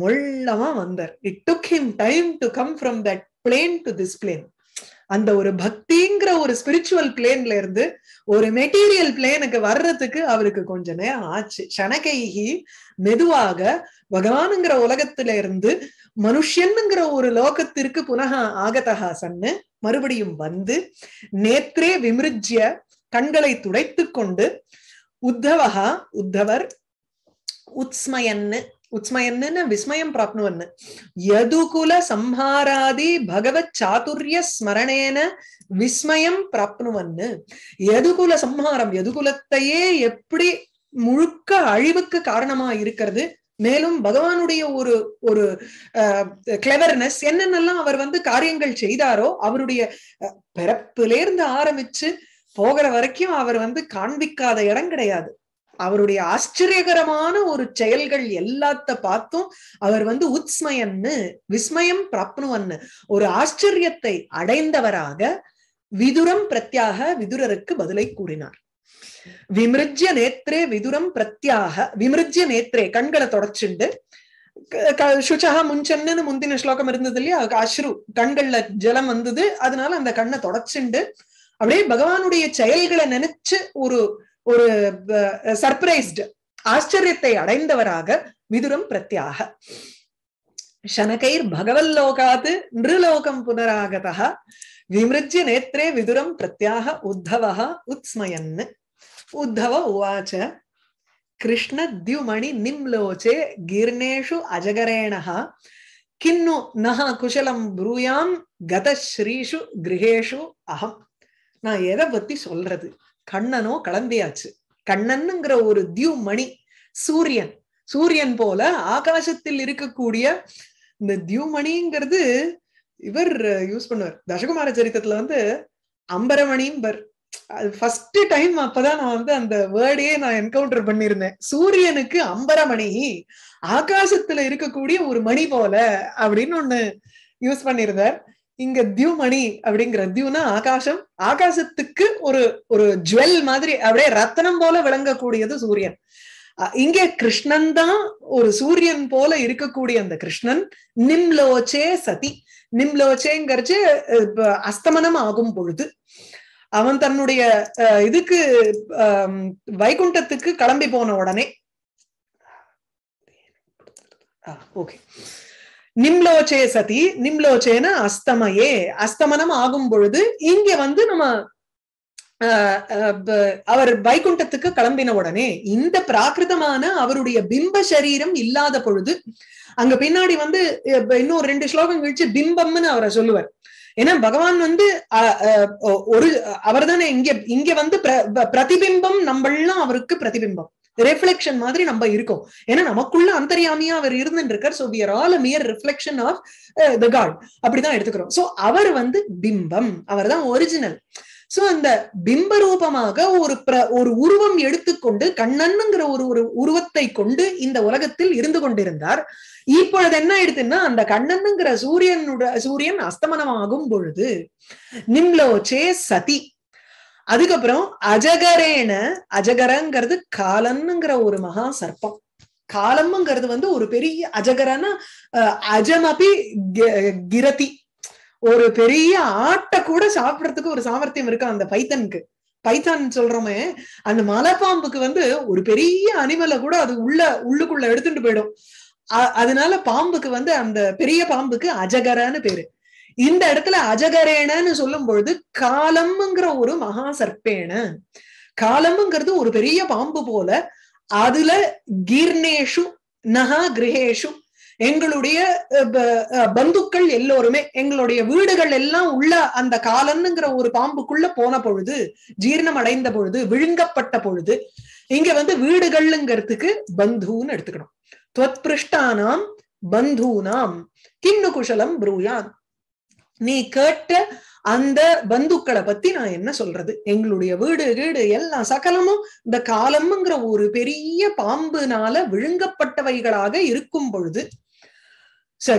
மொள்ளமா வந்தார் it took him time to come from that plane to this plane அந்த ஒரு பக்திங்கிற ஒரு ஸ்பிரிச்சுவல் பிளேன்ல இருந்து ஒரு மெட்டீரியல் பிளேனுக்கு வர்றதுக்கு அவருக்கு கொஞ்ச நேரம் ஆச்சு சனகைகி மெதுவாக பகவானுங்கிற உலகத்துல இருந்து மனுஷன்னுங்கிற ஒரு லோகத்திற்கு புனக ஆகதஹா சன்னு மறுபடியும் வந்து நேத்திரே விமிருஜ்ய கண்களை துடைத்து கொண்டு உத்தவஹா உத்தவர் உத்ஸ்மயன்னு உத்ஸ்மயன்னு விஸ்மயம் பிராப்னுவன்னு யதுகுல சம்ஹாராதி பகவத் சாதுரிய ஸ்மரணேன விஸ்மயம் பிராப்னுவன்னு யதுகுல சம்ஹாரம் யதுகுலத்தையே எப்படி முழுக்க அழிவுக்கு காரணமா இருக்கிறது மேலும் பகவானுடைய ஒரு ஒரு கிளவர்னஸ் என்னென்னலாம் அவர் வந்து காரியங்கள் செய்தாரோ அவருடைய பிறப்பிலேருந்து ஆரம்பிச்சு போகிற வரைக்கும் அவர் வந்து காண்பிக்காத இடம் கிடையாது அவருடைய ஆச்சரியகரமான ஒரு செயல்கள் எல்லாத்த பார்த்தும் அவர் வந்து உத்ஸ்மயன்னு விஸ்மயம் பிராப்னுவன்னு ஒரு ஆச்சரியத்தை அடைந்தவராக விதுரம் பிரத்யாக விதுரருக்கு பதிலை கூறினார் விமிருஜ்ய நேத்திரே விதுரம் பிரத்யாக விமிருஜ்ய நேத்திரே கண்களை தொடச்சுண்டு சுச்சகா முன்சென்னு முந்தின ஸ்லோகம் இருந்தது இல்லையா அஸ்ரு கண்கள்ல ஜலம் வந்தது அதனால அந்த கண்ணை தொடச்சுண்டு அப்படியே பகவானுடைய செயல்களை நினைச்சு ஒரு ஒரு சர்ப்ரைஸ்டு ஆச்சரியத்தை அடைந்தவராக விதுரம் பிரத்யாக சனகைர் பகவல்லோகாது நிருலோகம் புனராகதா விமிருஜ்ய நேத்திரே விதுரம் பிரத்யாக உத்தவக உத்ஸ்மயன் உத்தவ உவாச்ச कृष्णद्युमणि நிம்லோச்சே गीर्णेषु अजगरेणः கிண்ணு நக குஷலம் ப்ரூயாம் கதஸ்ரீஷு கிரகேஷு அகம் நான் எதை பத்தி சொல்றது கண்ணனோ கலந்தியாச்சு கண்ணனுங்கிற ஒரு தியுமணி சூரியன் சூரியன் போல ஆகாசத்தில் இருக்கக்கூடிய இந்த தியுமணிங்கிறது இவர் யூஸ் பண்ணுவார் தசகுமார சரித்திரத்துல வந்து அம்பரமணிம்பர் அது ஃபர்ஸ்ட் டைம் அப்பதான் நான் வந்து அந்த வேர்டையே நான் என்கவுண்டர் சூரியனுக்கு அம்பரமணி ஆகாசத்துல இருக்கக்கூடிய ஒரு மணி போல அப்படின்னு ஒண்ணு யூஸ் பண்ணியிருந்தார் இங்க தியூமணி அப்படிங்கிற தியூனா ஆகாசம் ஆகாசத்துக்கு ஒரு ஒரு ஜுவல் மாதிரி அப்படியே ரத்தனம் போல விளங்கக்கூடியது சூரியன் இங்கே கிருஷ்ணன் தான் ஒரு சூரியன் போல இருக்கக்கூடிய அந்த கிருஷ்ணன் நிம்லோச்சே சதி நிம்லோச்சேங்கிறச்சு அஸ்தமனம் ஆகும் பொழுது அவன் தன்னுடைய இதுக்கு வைகுண்டத்துக்கு கிளம்பி போன உடனே ஓகே நிம்லோச்சே சதி நிம்லோச்சேன அஸ்தமையே அஸ்தமனம் ஆகும் பொழுது இங்க வந்து நம்ம அவர் வைகுண்டத்துக்கு கிளம்பின உடனே இந்த பிராகிருதமான அவருடைய பிம்ப சரீரம் இல்லாத பொழுது அங்க பின்னாடி வந்து இன்னொரு ரெண்டு ஸ்லோகம் கழிச்சு பிம்பம்னு அவரை சொல்லுவார் ஏன்னா பகவான் வந்து ஒரு அவர் தானே இங்க இங்க வந்து பிரதிபிம்பம் நம்மளாம் அவருக்கு பிரதிபிம்பம் ரிஃப்ளெக்ஷன் மாதிரி நம்ம இருக்கோம் ஏன்னா நமக்குள்ள அந்தரியாமியா அவர் இருந்துருக்கார் இருக்கார் so we are all mere reflection of the God அப்படிதான் எடுத்துக்கிறோம் சோ அவர் வந்து பிம்பம் அவர் தான் ஒரிஜினல் சோ அந்த பிம்பரூபமாக ஒரு பிர ஒரு உருவம் எடுத்துக்கொண்டு கண்ணன்னுங்கிற ஒரு ஒரு உருவத்தை கொண்டு இந்த உலகத்தில் இருந்து கொண்டிருந்தார் இப்பொழுது என்ன ஆயிடுதுன்னா அந்த கண்ணன்னுங்கிற சூரியனுட சூரியன் அஸ்தமனமாகும் பொழுது நிம்லோச்சே சதி அதுக்கப்புறம் அஜகரேன அஜகரங்கிறது காலன்னுங்கிற ஒரு மகா சர்ப்பம் காலம்ங்கிறது வந்து ஒரு பெரிய அஹ் அஜமபி கிரதி ஒரு பெரிய ஆட்டை கூட சாப்பிடறதுக்கு ஒரு சாமர்த்தியம் இருக்கு அந்த பைத்தனுக்கு பைத்தான் சொல்றோமே அந்த மலைப்பாம்புக்கு வந்து ஒரு பெரிய அனிமலை கூட அது உள்ள உள்ளுக்குள்ள எடுத்துட்டு போயிடும் அதனால பாம்புக்கு வந்து அந்த பெரிய பாம்புக்கு அஜகரன்னு பேரு இந்த இடத்துல அஜகரேனன்னு சொல்லும் பொழுது காலம்ங்கிற ஒரு மகா சர்ப்பேன காலம்ங்கிறது ஒரு பெரிய பாம்பு போல அதுல கீர்ணேஷு நகா கிரகேஷும் எங்களுடைய பந்துக்கள் எல்லோருமே எங்களுடைய வீடுகள் எல்லாம் உள்ள அந்த காலன்னுங்கிற ஒரு பாம்புக்குள்ள போன பொழுது ஜீர்ணம் அடைந்த பொழுது விழுங்கப்பட்ட பொழுது இங்க வந்து வீடுகள்ங்கிறதுக்கு பந்துன்னு எடுத்துக்கணும் துவத்பிருஷ்டானாம் பந்தூனாம் கிண்ணு குஷலம் புரூயான் நீ கேட்ட அந்த பந்துக்களை பத்தி நான் என்ன சொல்றது எங்களுடைய வீடு வீடு எல்லாம் சகலமும் இந்த காலம்ங்கிற ஒரு பெரிய பாம்புனால விழுங்கப்பட்டவைகளாக இருக்கும் பொழுது ச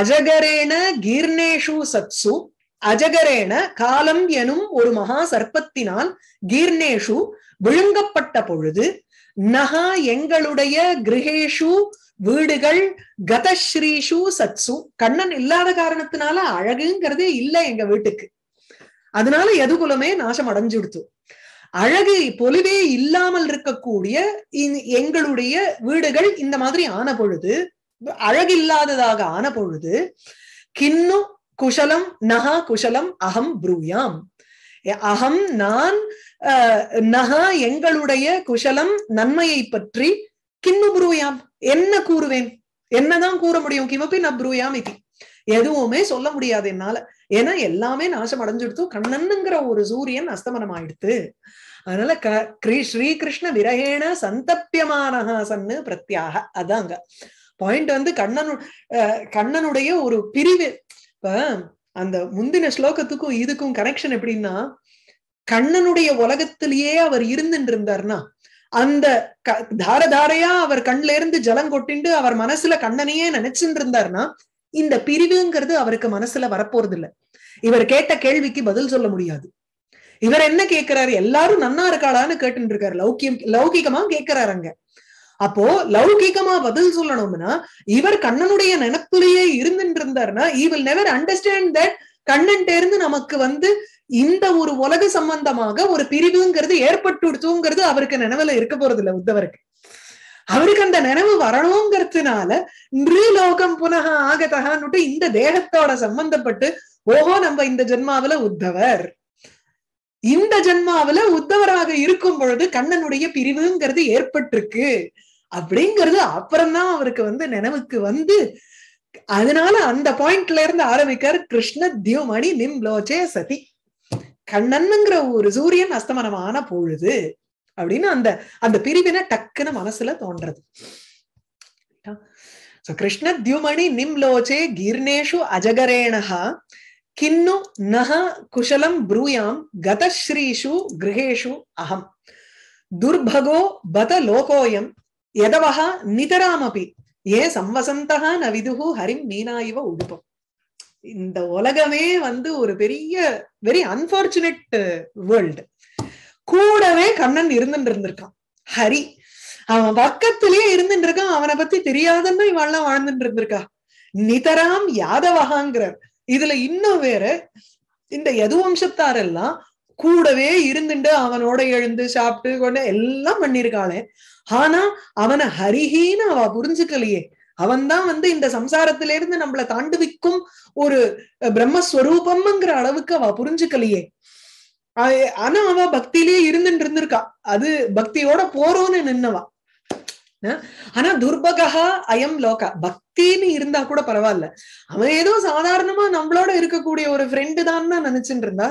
அஜகரேன கீர்ணேஷு சத்சு அஜகரேன காலம் எனும் ஒரு மகா சர்ப்பத்தினால் கீர்ணேஷு விழுங்கப்பட்ட பொழுது நகா எங்களுடைய கிரகேஷு வீடுகள் கதஸ்ரீஷு சத்சு கண்ணன் இல்லாத காரணத்தினால அழகுங்கிறதே இல்லை எங்க வீட்டுக்கு அதனால எதுகுலமே நாசம் அடைஞ்சுடுத்து அழகு பொலிவே இல்லாமல் இருக்கக்கூடிய எங்களுடைய வீடுகள் இந்த மாதிரி ஆன பொழுது அழகில்லாததாக ஆன பொழுது கிண்ணு குஷலம் நகா குஷலம் அகம் ப்ரூயாம் அகம் நான் நகா எங்களுடைய குஷலம் நன்மையை பற்றி கிண்ணு ப்ரூயாம் என்ன கூறுவேன் என்னதான் கூற முடியும் கிமப்பி நான் ப்ரூயாம் இது எதுவுமே சொல்ல முடியாது என்னால ஏன்னா எல்லாமே நாசம் அடைஞ்சிடுத்து கண்ணனுங்கிற ஒரு சூரியன் அஸ்தமனம் ஆயிடுத்து அதனால க ஸ்ரீ கிருஷ்ண விரகேண சந்தப்பியமானஹா சன்னு பிரத்யாக அதாங்க பாயிண்ட் வந்து கண்ணனு கண்ணனுடைய ஒரு பிரிவு இப்ப அந்த முந்தின ஸ்லோகத்துக்கும் இதுக்கும் கனெக்ஷன் எப்படின்னா கண்ணனுடைய உலகத்திலேயே அவர் இருந்துட்டு இருந்தார்னா அந்த தாரதாரையா அவர் கண்ல இருந்து ஜலம் கொட்டிண்டு அவர் மனசுல கண்ணனையே நினைச்சுட்டு இருந்தார்னா இந்த பிரிவுங்கிறது அவருக்கு மனசுல வரப்போறது இல்லை இவர் கேட்ட கேள்விக்கு பதில் சொல்ல முடியாது இவர் என்ன கேட்கிறாரு எல்லாரும் நன்னா இருக்காளான்னு கேட்டு இருக்காரு லௌக்கியம் லௌகிகமா கேட்கிறாரு அங்க அப்போ லௌகிகமா பதில் சொல்லணும்னா இவர் கண்ணனுடைய நினப்பிலேயே இருந்து இருந்தாருன்னா நெவர் அண்டர்ஸ்டாண்ட் தட் கண்ணன் நமக்கு வந்து இந்த ஒரு உலக சம்பந்தமாக ஒரு பிரிவுங்கிறது ஏற்பட்டுடுச்சுங்கிறது அவருக்கு நினைவுல இருக்க போறது இல்லை உத்தவருக்கு அவருக்கு அந்த நினைவு வரணுங்கிறதுனால நிருலோகம் புனக ஆகதகான்னுட்டு இந்த தேகத்தோட சம்பந்தப்பட்டு ஓஹோ நம்ம இந்த ஜென்மாவில உத்தவர் இந்த ஜென்மாவில உத்தவராக இருக்கும் பொழுது கண்ணனுடைய பிரிவுங்கிறது ஏற்பட்டிருக்கு அப்படிங்கிறது அப்புறம்தான் அவருக்கு வந்து நினைவுக்கு வந்து அதனால அந்த பாயிண்ட்ல இருந்து ஆரம்பிக்காரு கிருஷ்ண தியோமணி நிம் லோச்சே சதி கண்ணன்னுங்கிற ஒரு சூரியன் அஸ்தமனமான பொழுது அப்படின்னு அந்த அந்த பிரிவினை டக்குன்னு மனசுல தோன்றது கிருஷ்ண தியுமணி நிம் லோச்சே கீர்ணேஷு அஜகரேணா கின்னு நக குஷலம் ப்ரூயாம் கதஸ்ரீஷு கிரகேஷு அகம் துர்பகோ பத லோகோயம் యదవహ నితరామపి ஏ சம்வசந்தகா ந விதுகு ஹரிம் மீனா இவ உடுப்பம் இந்த உலகமே வந்து ஒரு பெரிய வெரி அன்பார்ச்சுனேட் வேர்ல்டு கூடவே கண்ணன் இருந்துட்டு இருந்திருக்கான் ஹரி அவன் பக்கத்திலேயே இருந்துட்டு இருக்கான் அவனை பத்தி தெரியாதன்னு இவெல்லாம் வாழ்ந்துட்டு இருந்திருக்கா நிதராம் யாதவகாங்கிறார் இதுல இன்னும் வேற இந்த எல்லாம் கூடவே இருந்துட்டு அவனோட எழுந்து சாப்பிட்டு கொண்டு எல்லாம் பண்ணிருக்காளே ஆனா அவனை ஹரிகின்னு அவ புரிஞ்சுக்கலையே அவன்தான் வந்து இந்த சம்சாரத்திலிருந்து நம்மளை தாண்டுவிக்கும் ஒரு பிரம்மஸ்வரூபம்ங்கிற அளவுக்கு அவ புரிஞ்சுக்கலையே ஆனா அவ பக்தியிலேயே இருந்துட்டு இருந்திருக்கா அது பக்தியோட போறோன்னு நின்னவா ஆனா துர்பகா அயம் லோகா பக்தின்னு இருந்தா கூட பரவாயில்ல அவன் ஏதோ சாதாரணமா நம்மளோட இருக்கக்கூடிய ஒரு ஃப்ரெண்டு தான் நினைச்சுட்டு இருந்தா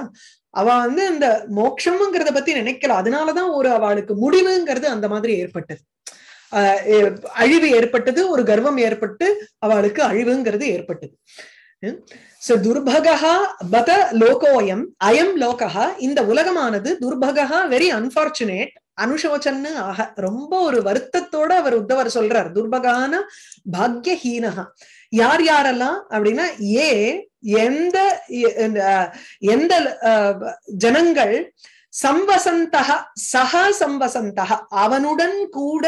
அவ வந்து இந்த மோட்சம்ங்கிறத பத்தி நினைக்கல அதனாலதான் ஒரு அவளுக்கு முடிவுங்கிறது அந்த மாதிரி ஏற்பட்டது அழிவு ஏற்பட்டது ஒரு கர்வம் ஏற்பட்டு அவளுக்கு அழிவுங்கிறது ஏற்பட்டது துர்பகா பத லோகோயம் அயம் லோகா இந்த உலகமானது துர்பகா வெரி அன்பார்ச்சுனேட் அனுஷோச்சன்னு ஆக ரொம்ப ஒரு வருத்தத்தோட அவர் உத்தவர் சொல்றார் துர்பகான பாக்யஹீனகா யார் யாரெல்லாம் அப்படின்னா ஏ எந்த எந்த ஜனங்கள் சம்வசந்தக சக சம்வசந்தக அவனுடன் கூட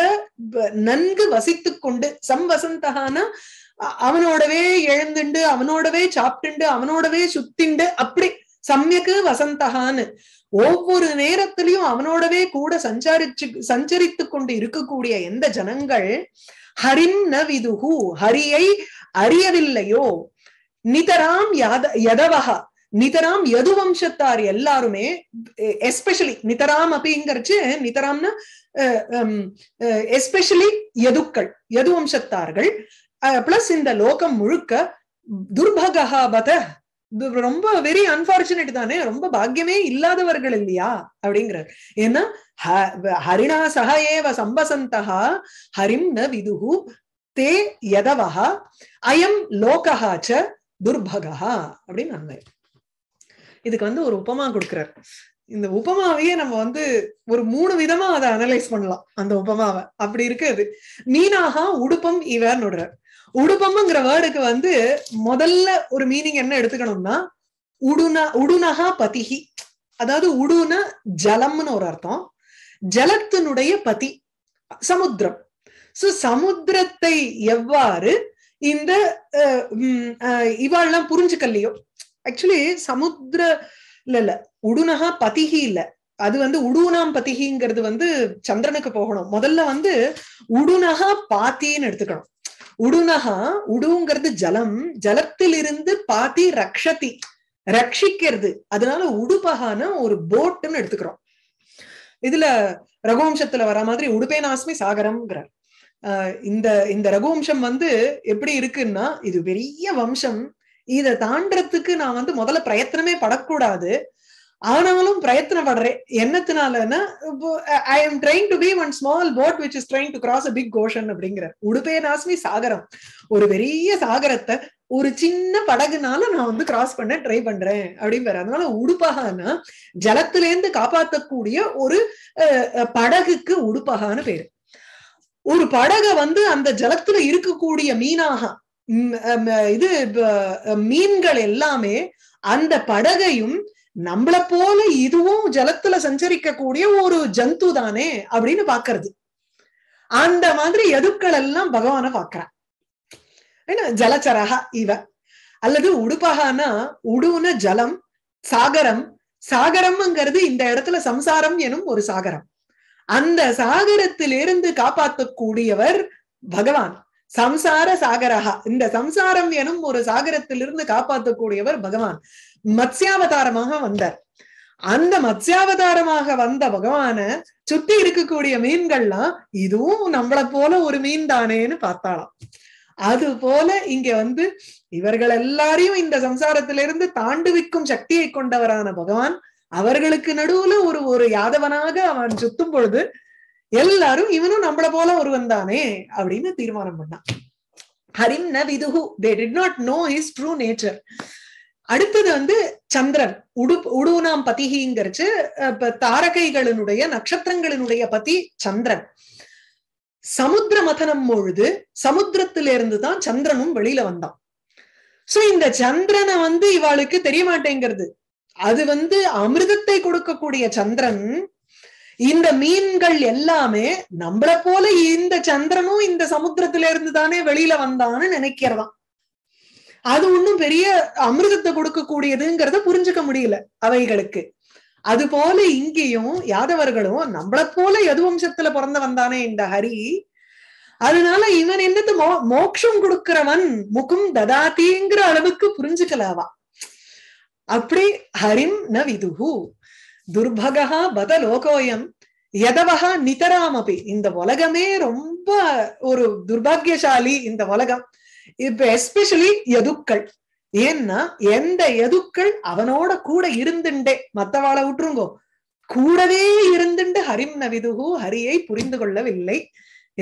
நன்கு வசித்து கொண்டு சம்பசந்தகான அவனோடவே எழுந்துண்டு அவனோடவே சாப்பிட்டுண்டு அவனோடவே சுத்திண்டு அப்படி சமயக்கு வசந்தகான்னு ஒவ்வொரு நேரத்திலையும் அவனோடவே கூட சஞ்சாரிச்சு சஞ்சரித்து கொண்டு இருக்கக்கூடிய எந்த ஜனங்கள் ஹரின் ந விதுகு ஹரியை அறியவில்லையோ நிதராம் யாத நிதராம் யது வம்சத்தார் எல்லாருமே எஸ்பெஷலி நிதராம் அப்படிங்கிறச்சு நிதராம்னா எஸ்பெஷலி யதுக்கள் யது வம்சத்தார்கள் பிளஸ் இந்த லோகம் முழுக்க துர்பகா பத ரொம்ப வெரி அன்பார்ச்சுனேட் தானே ரொம்ப பாக்கியமே இல்லாதவர்கள் இல்லையா அப்படிங்கிறார் ஏன்னா ஹரிணா சக ஏவ சம்பசந்தா ஹரிம் ந விதுகு தே யதவஹா அயம் லோகஹா ச துர்பகா அப்படின்னு இதுக்கு வந்து ஒரு உபமா கொடுக்குறார் இந்த உபமாவையே நம்ம வந்து ஒரு மூணு விதமா அதை அனலைஸ் பண்ணலாம் அந்த உபமாவை அப்படி இருக்கு அது மீனாகா உடுப்பம் இவர்னு உடுப்பம்ங்கிற வேர்டுக்கு வந்து முதல்ல ஒரு மீனிங் என்ன எடுத்துக்கணும்னா உடுனா உடுனகா பதிகி அதாவது உடுன ஜலம்னு ஒரு அர்த்தம் ஜலத்தினுடைய பதி சமுத்திரம் சோ சமுத்திரத்தை எவ்வாறு இந்த இவாள்லாம் புரிஞ்சுக்கலையோ ஆக்சுவலி சமுத்திர இல்ல இல்ல உடுனகா பதிகி இல்ல அது வந்து உடுனாம் பதிகிங்கிறது வந்து சந்திரனுக்கு போகணும் முதல்ல வந்து உடுனகா பாத்தின்னு எடுத்துக்கணும் உடுனகா உடுங்கிறது ஜலம் ஜலத்திலிருந்து பாதி ரக்ஷதி ரட்சிக்கிறது அதனால உடுபகான ஒரு போட்டுன்னு எடுத்துக்கிறோம் இதுல ரகுவம்சத்துல வர மாதிரி உடுபே நாஸ்மி சாகரம்ங்கிறார் இந்த இந்த ரகுவம்சம் வந்து எப்படி இருக்குன்னா இது பெரிய வம்சம் இதை தாண்டறதுக்கு நான் வந்து முதல்ல பிரயத்தனமே படக்கூடாது ஆனவளும் பிரயத்தனப்படுறேன் என்னத்தினாலன்னா I am trying to be one small boat which is trying to cross a big ocean அப்படிங்கிற உடுப்பே நாஸ்மி சாகரம் ஒரு பெரிய சாகரத்தை ஒரு சின்ன படகுனால நான் வந்து கிராஸ் பண்ண ட்ரை பண்றேன் அப்படின்னு அதனால ஜலத்துல இருந்து காப்பாற்றக்கூடிய ஒரு படகுக்கு உடுப்பகான பேரு ஒரு படக வந்து அந்த ஜலத்துல இருக்கக்கூடிய மீனாக இது மீன்கள் எல்லாமே அந்த படகையும் நம்மளை போல இதுவும் ஜலத்துல சஞ்சரிக்க கூடிய ஒரு ஜந்து தானே அப்படின்னு பாக்குறது அந்த மாதிரி எதுக்கள் எல்லாம் பகவான பாக்குறான் ஏன்னா ஜலச்சரகா இவ அல்லது உடுப்பகானா உடுன ஜலம் சாகரம் சாகரம்ங்கிறது இந்த இடத்துல சம்சாரம் எனும் ஒரு சாகரம் அந்த சாகரத்திலிருந்து காப்பாற்றக்கூடியவர் பகவான் சம்சார சாகரகா இந்த சம்சாரம் எனும் ஒரு சாகரத்திலிருந்து காப்பாற்றக்கூடியவர் பகவான் மத்ஸ்யாவதாரமாக வந்தார் அந்த மத்ஸ்யாவதாரமாக வந்த பகவான சுத்தி இருக்கக்கூடிய மீன்கள்லாம் இதுவும் நம்மள போல ஒரு மீன் தானேன்னு பார்த்தாலாம் அது போல இங்க வந்து இவர்கள் எல்லாரையும் இந்த சம்சாரத்திலிருந்து தாண்டுவிக்கும் சக்தியை கொண்டவரான பகவான் அவர்களுக்கு நடுவுல ஒரு ஒரு யாதவனாக அவன் சுத்தும் பொழுது எல்லாரும் இவனும் நம்மள போல ஒருவன் தானே அப்படின்னு தீர்மானம் பண்ணான் ஹரிம் விதுகு they did not know his true nature அடுத்தது வந்து சந்திரன் உடு உடுவுனாம் பதிகிங்கிறச்சு தாரகைகளினுடைய நட்சத்திரங்களினுடைய பதி சந்திரன் சமுத்திர மதனம் பொழுது சமுத்திரத்திலிருந்து தான் சந்திரனும் வெளியில வந்தான் சோ இந்த சந்திரனை வந்து இவாளுக்கு தெரிய மாட்டேங்கிறது அது வந்து அமிர்தத்தை கொடுக்கக்கூடிய சந்திரன் இந்த மீன்கள் எல்லாமே நம்மளை போல இந்த சந்திரனும் இந்த சமுத்திரத்தில இருந்து தானே வெளியில வந்தான்னு நினைக்கிறதாம் அது ஒன்றும் பெரிய அமிர்தத்தை கொடுக்கக்கூடியதுங்கிறத புரிஞ்சுக்க முடியல அவைகளுக்கு அது போல இங்கேயும் யாதவர்களும் நம்மளை போல யதுவம்சத்துல பிறந்து வந்தானே இந்த ஹரி அதனால இவன் என்னது மோ மோக்ஷம் கொடுக்கிறவன் முகும் ததாத்திங்கிற அளவுக்கு புரிஞ்சுக்கலாவா அப்படி ஹரிம் ந விதுகு துர்பகா பத லோகோயம் எதவகா நிதராமபி இந்த உலகமே ரொம்ப ஒரு துர்பாகியசாலி இந்த உலகம் இப்ப எஸ்பெஷலி எதுக்கள் ஏன்னா எந்த எதுக்கள் அவனோட கூட இருந்துண்டே மத்தவாளை விட்டுருங்கோ கூடவே இருந்துண்டு ஹரிம் நவிதுகு ஹரியை புரிந்து கொள்ளவில்லை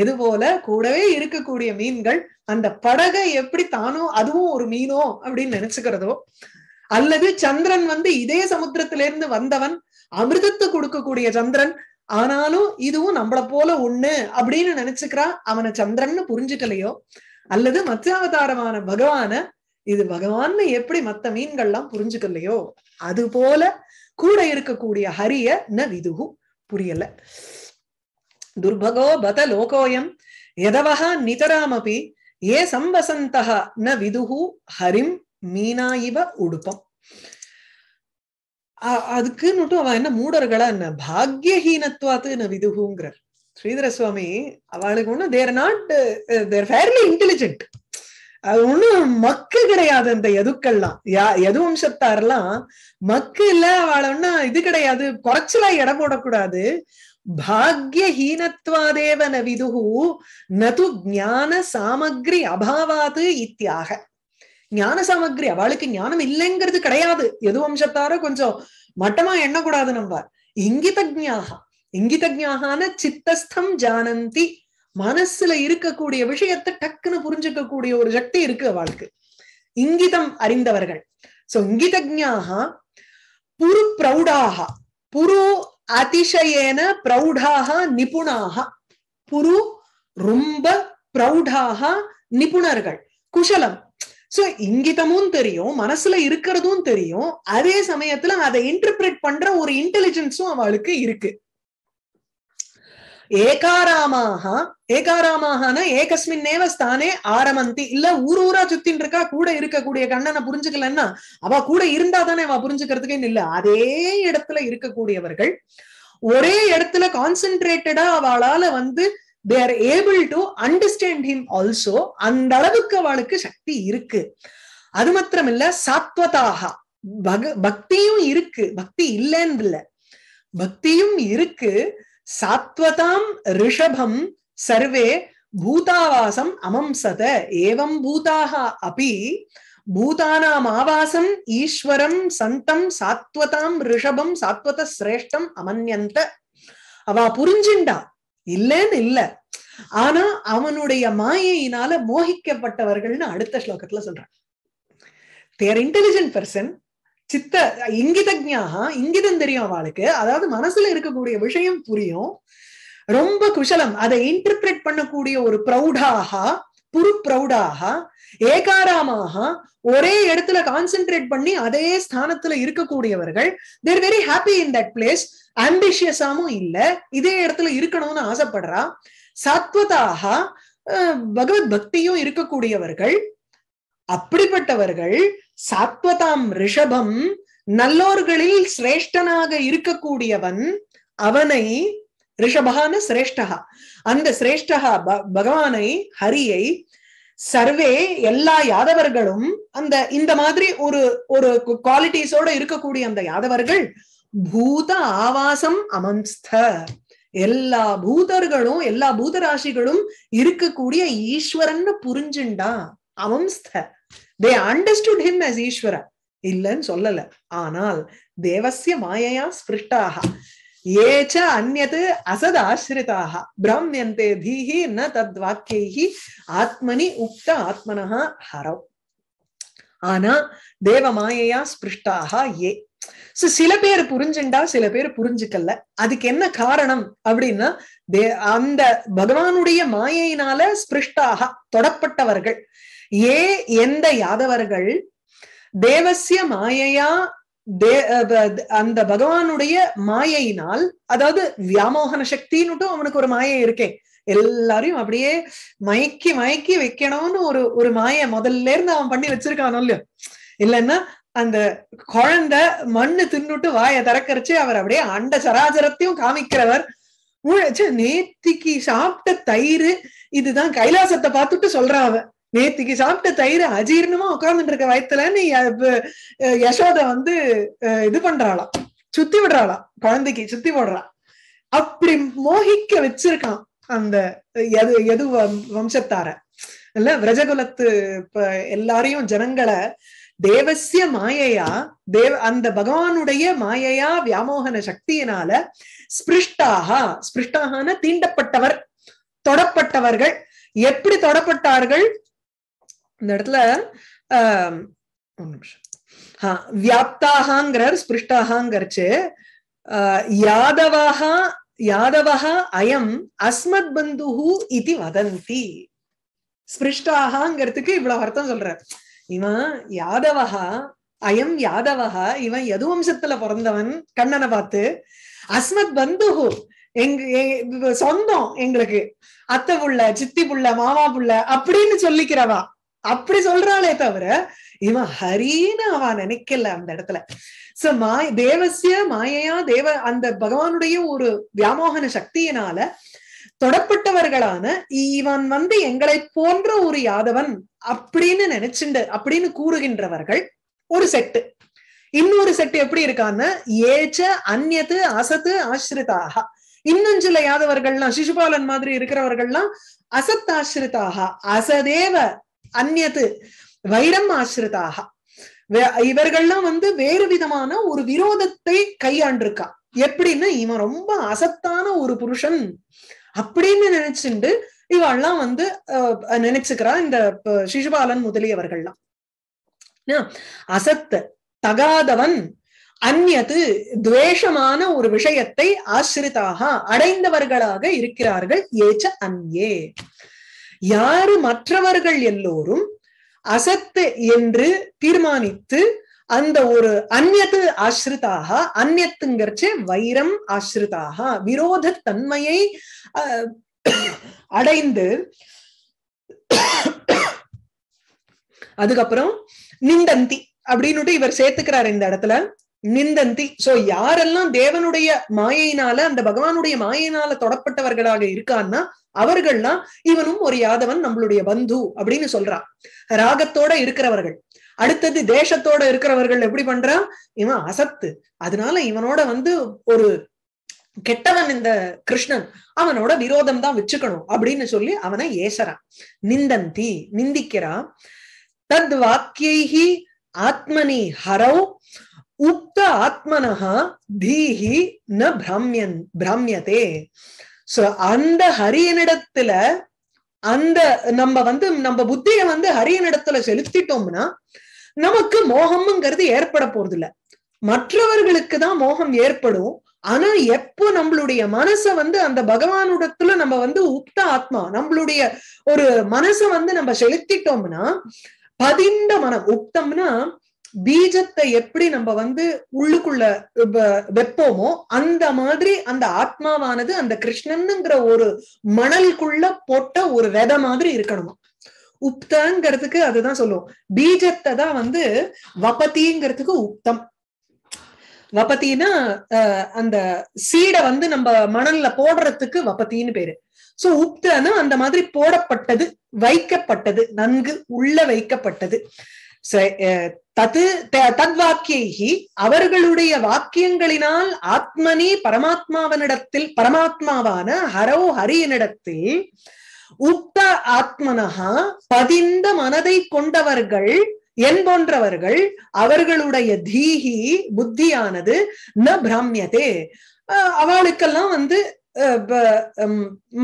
இது போல கூடவே இருக்கக்கூடிய மீன்கள் அந்த படகை எப்படி தானோ அதுவும் ஒரு மீனோ அப்படின்னு நினைச்சுக்கிறதோ அல்லது சந்திரன் வந்து இதே சமுத்திரத்திலிருந்து வந்தவன் அமிர்தத்தை கொடுக்கக்கூடிய சந்திரன் ஆனாலும் இதுவும் நம்மள போல ஒண்ணு அப்படின்னு நினைச்சுக்கிறா அவனை சந்திரன்னு புரிஞ்சுக்கலையோ அல்லது மத்யாவதாரமான பகவான இது பகவான்னு எப்படி மத்த மீன்கள்லாம் புரிஞ்சுக்கலையோ அது போல கூட இருக்கக்கூடிய ஹரிய ந விதுகு புரியல துர்பகோ பத லோகோயம் எதவகா நிதராமபி ஏ சம்பசந்த ந விதுகு ஹரிம் மீனாயிவ உடுப்பம் அதுக்குன்னுட்டு அவன் என்ன மூடர்களா என்ன பாக்யஹீனத்துவாத்து என்ன விதுகுங்கிறார் ஸ்ரீதர சுவாமி அவளுக்கு ஒண்ணு they're not they're fairly intelligent அது ஒன்றும் மக்கு கிடையாது அந்த எதுக்கள்லாம் யா எது வம்சத்தாரெல்லாம் மக்கு இல்ல அவளை ஒண்ணா இது கிடையாது குறைச்சலா இடம் போடக்கூடாது பாக்யஹீனத்வாதேவ ந விதுகு நது ஞான சாமக்ரி அபாவாது இத்தியாக ஞான சாமக்ரி அவளுக்கு ஞானம் இல்லைங்கிறது கிடையாது எது வம்சத்தாரோ கொஞ்சம் மட்டமா எண்ணக்கூடாது நம்ம இங்கிதஜாக இங்கிதஜாகான சித்தஸ்தம் ஜானந்தி மனசுல இருக்கக்கூடிய விஷயத்தை டக்குன்னு புரிஞ்சுக்கக்கூடிய ஒரு சக்தி இருக்கு அவளுக்கு இங்கிதம் அறிந்தவர்கள் சோ இங்கிதஜாகா புரு பிரௌடாக புரு அதிசயேன பிரௌடாக நிபுணாக புரு ரொம்ப பிரௌடாக நிபுணர்கள் குஷலம் சோ இங்கிதமும் தெரியும் மனசுல இருக்கிறதும் தெரியும் அதே சமயத்துல அதை இன்டர்பிரேட் பண்ற ஒரு இன்டெலிஜென்ஸும் அவளுக்கு இருக்கு ஏகாராமாக ஏகாராமாகனா ஏகஸ்மின்னேவ ஸ்தானே ஆரமந்தி இல்ல ஊர் ஊரா சுத்தின் இருக்கா கூட இருக்கக்கூடிய கண்ணனை புரிஞ்சுக்கலன்னா அவ கூட இருந்தா தானே அவ புரிஞ்சுக்கிறதுக்குன்னு இல்ல அதே இடத்துல இருக்கக்கூடியவர்கள் ஒரே இடத்துல கான்சென்ட்ரேட்டடா அவளால வந்து they are able to understand him also அந்த அளவுக்கு அவளுக்கு சக்தி இருக்கு அது மாத்திரம் இல்ல சாத்வதாக பக்தியும் இருக்கு பக்தி இல்லைன்னு இல்ல பக்தியும் இருக்கு சாத்வதாம் ரிஷபம் சர்வே பூதாவாசம் அமம்சத ஏவம் பூதாக அபி பூதானாம் ஆவாசம் ஈஸ்வரம் சந்தம் சாத்வதாம் ரிஷபம் சாத்வத சிரேஷ்டம் அமன்யந்த அவ புரிஞ்சின்றா இல்லைன்னு இல்ல ஆனா அவனுடைய மாயையினால மோகிக்கப்பட்டவர்கள்னு அடுத்த ஸ்லோகத்துல சொல்றான் தேர் இன்டெலிஜென்ட் பர்சன் சித்த இங்கிதஜாக இங்கிதம் தெரியும் அவளுக்கு அதாவது மனசுல இருக்கக்கூடிய விஷயம் புரியும் ரொம்ப குஷலம் அதை இன்டர்பிரேட் பண்ணக்கூடிய ஒரு ப்ரௌடாக புரு ப்ரௌடாக ஏகாராமாக ஒரே இடத்துல கான்சென்ட்ரேட் பண்ணி அதே ஸ்தானத்துல இருக்கக்கூடியவர்கள் they're very happy in that place அம்பிஷியஸாமும் இல்ல இதே இடத்துல இருக்கணும்னு ஆசைப்படுறா சத்வதாக பகவத் பக்தியும் இருக்கக்கூடியவர்கள் அப்படிப்பட்டவர்கள் சாத்வதாம் ரிஷபம் நல்லோர்களில் சிரேஷ்டனாக இருக்கக்கூடியவன் அவனை ரிஷபான சிரேஷ்டகா அந்த சிரேஷ்டகா பகவானை ஹரியை சர்வே எல்லா யாதவர்களும் அந்த இந்த மாதிரி ஒரு ஒரு குவாலிட்டிஸோட இருக்கக்கூடிய அந்த யாதவர்கள் பூத ஆவாசம் அமம்ஸ்த எல்லா பூதர்களும் எல்லா பூதராசிகளும் இருக்கக்கூடிய ஈஸ்வரன்னு புரிஞ்சுண்டான் அவம்ஸ்த they understood him as Ishwara இல்லைன்னு சொல்லல ஆனால் தேவசிய மாயையா ஸ்பிருஷ்டாக ஏச்ச அந்நது அசத் ஆசிரிதாக பிராமியந்தே தீஹி ந தத் வாக்கியைஹி ஆத்மனி உக்த ஆத்மனஹா ஹரவ் ஆனா தேவ மாயையா ஸ்பிருஷ்டாக ஏ சில பேர் புரிஞ்சுண்டா சில பேர் புரிஞ்சுக்கல அதுக்கு என்ன காரணம் அப்படின்னா அந்த பகவானுடைய மாயையினால ஸ்பிருஷ்டாக தொடப்பட்டவர்கள் ஏ எந்த யாதவர்கள் தேவசிய மாயையா தே அந்த பகவானுடைய மாயையினால் அதாவது வியாமோகன சக்தின்னுட்டும் அவனுக்கு ஒரு மாயை இருக்கேன் எல்லாரையும் அப்படியே மயக்கி மயக்கி வைக்கணும்னு ஒரு ஒரு மாய முதல்ல இருந்து அவன் பண்ணி வச்சிருக்கானோ இல்லையோ இல்லைன்னா அந்த குழந்தை மண்ணு தின்னுட்டு வாய திறக்கரிச்சு அவர் அப்படியே அண்ட சராச்சரத்தையும் காமிக்கிறவர் நேத்திக்கு சாப்பிட்ட தயிர் இதுதான் கைலாசத்தை பார்த்துட்டு சொல்றான் அவன் நேத்திக்கு சாப்பிட்ட தயிர் அஜீர்ணமா உட்கார்ந்துட்டு இருக்க வயத்துலன்னு யசோத வந்து இது பண்றாளாம் சுத்தி விடுறாளாம் குழந்தைக்கு சுத்தி போடுறா அப்படி மோகிக்க வச்சிருக்கான் அந்த எது எது வம்சத்தார இல்ல விரஜகுலத்து எல்லாரையும் ஜனங்களை தேவசிய மாயையா தேவ அந்த பகவானுடைய மாயையா வியாமோகன சக்தியினால ஸ்பிருஷ்டாகா ஸ்பிருஷ்டாகன தீண்டப்பட்டவர் தொடப்பட்டவர்கள் எப்படி தொடப்பட்டார்கள் இந்த இடத்துல ஆஹ் ஒரு நிமிஷம் ஆஹ் வியாப்தாகாங்கிறார் ஸ்பிருஷ்டாகாங்கிறச்சு யாதவாக யாதவா அயம் அஸ்மத் பந்து இது வதந்தி ஸ்பிருஷ்டாகாங்கிறதுக்கு இவ்வளவு அர்த்தம் சொல்றார் இவன் யாதவஹா அயம் யாதவஹா இவன் யதுவம்சத்துல பிறந்தவன் கண்ணனை பார்த்து அஸ்மத் பந்துஹு எங்க சொந்தம் எங்களுக்கு அத்தை புள்ள சித்தி புள்ள மாமா புள்ள அப்படின்னு சொல்லிக்கிறவா அப்படி சொல்றாளே தவிர இவன் ஹரின்னு அவ நினைக்கல அந்த இடத்துல சோ மாய தேவசிய மாயையா தேவ அந்த பகவானுடைய ஒரு வியாமோகன சக்தியினால தொடப்பட்டவர்களான இவன் வந்து எங்களை போன்ற ஒரு யாதவன் அப்படின்னு நினைச்சுண்டு அப்படின்னு கூறுகின்றவர்கள் ஒரு செட்டு இன்னொரு செட்டு எப்படி இருக்கான்னு ஏச்ச அந்நத்து அசத்து ஆசிரிதாக இன்னும் சில யாதவர்கள்லாம் சிசுபாலன் மாதிரி இருக்கிறவர்கள்லாம் அசத்தாசிரிதாக அசதேவ அந்நது வைரம் ஆசிரிதாக இவர்கள்லாம் வந்து வேறு விதமான ஒரு விரோதத்தை கையாண்டிருக்கா எப்படின்னா இவன் ரொம்ப அசத்தான ஒரு புருஷன் அப்படின்னு நினைச்சுண்டு இவெல்லாம் வந்து நினைச்சுக்கிறா இந்த சிசுபாலன் முதலியவர்கள்லாம் அசத்து தகாதவன் அந்நது துவேஷமான ஒரு விஷயத்தை ஆசிரிதாக அடைந்தவர்களாக இருக்கிறார்கள் ஏச்ச அந்யே யாரு மற்றவர்கள் எல்லோரும் அசத்து என்று தீர்மானித்து அந்த ஒரு அந்நத்து ஆசிரிதாக அந்நத்துங்கிறச்சே வைரம் ஆசிரிதாக விரோத தன்மையை அடைந்து அதுக்கப்புறம் நிந்தந்தி அப்படின்னுட்டு இவர் சேர்த்துக்கிறார் இந்த இடத்துல நிந்தந்தி சோ யாரெல்லாம் தேவனுடைய மாயையினால அந்த பகவானுடைய மாயையினால தொடப்பட்டவர்களாக இருக்கான்னா அவர்கள்லாம் இவனும் ஒரு யாதவன் நம்மளுடைய பந்து அப்படின்னு சொல்றான் ராகத்தோட இருக்கிறவர்கள் அடுத்தது தேசத்தோட இருக்கிறவர்கள் எப்படி பண்றான் இவன் அசத்து அதனால இவனோட வந்து ஒரு கெட்டவன் இந்த கிருஷ்ணன் அவனோட விரோதம் தான் வச்சுக்கணும் அப்படின்னு சொல்லி அவனை ஏசறான் நிந்தந்தி நிந்திக்கிறான் தத் வாக்கியைஹி ஆத்மனி ஹரவ் உக்த ஆத்மனஹா தீஹி ந பிராமியன் பிராமியதே சோ அந்த ஹரியனிடத்துல அந்த நம்ம வந்து நம்ம புத்திய வந்து ஹரியனிடத்துல செலுத்திட்டோம்னா நமக்கு மோகம்ங்கிறது ஏற்பட போறது இல்ல மற்றவர்களுக்கு தான் மோகம் ஏற்படும் ஆனா எப்போ நம்மளுடைய மனச வந்து அந்த பகவானுடத்துல நம்ம வந்து உப்த ஆத்மா நம்மளுடைய ஒரு மனச வந்து நம்ம செலுத்திட்டோம்னா பதிந்த மனம் உப்தம்னா பீஜத்தை எப்படி நம்ம வந்து உள்ளுக்குள்ள வெப்போமோ அந்த மாதிரி அந்த ஆத்மாவானது அந்த கிருஷ்ணன்ங்கிற ஒரு மணலுக்குள்ள போட்ட ஒரு வித மாதிரி இருக்கணுமா உப்தங்கிறதுக்கு அதுதான் சொல்லுவோம் பீஜத்தை தான் வந்து வபத்திங்கிறதுக்கு உப்தம் வபத்தின்னா அந்த சீடை வந்து நம்ம மணல்ல போடுறதுக்கு வபத்தின்னு பேரு சோ உப்தனா அந்த மாதிரி போடப்பட்டது வைக்கப்பட்டது நன்கு உள்ள வைக்கப்பட்டது தத்து தத்வாக்கியைஹி அவர்களுடைய வாக்கியங்களினால் ஆத்மனி பரமாத்மாவனிடத்தில் பரமாத்மாவான ஹரோ ஹரியனிடத்தில் உப்த ஆத்மனஹா பதிந்த மனதை கொண்டவர்கள் என் போன்றவர்கள் அவர்களுடைய தீஹி புத்தியானது ந பிராமியதே அவளுக்கெல்லாம் வந்து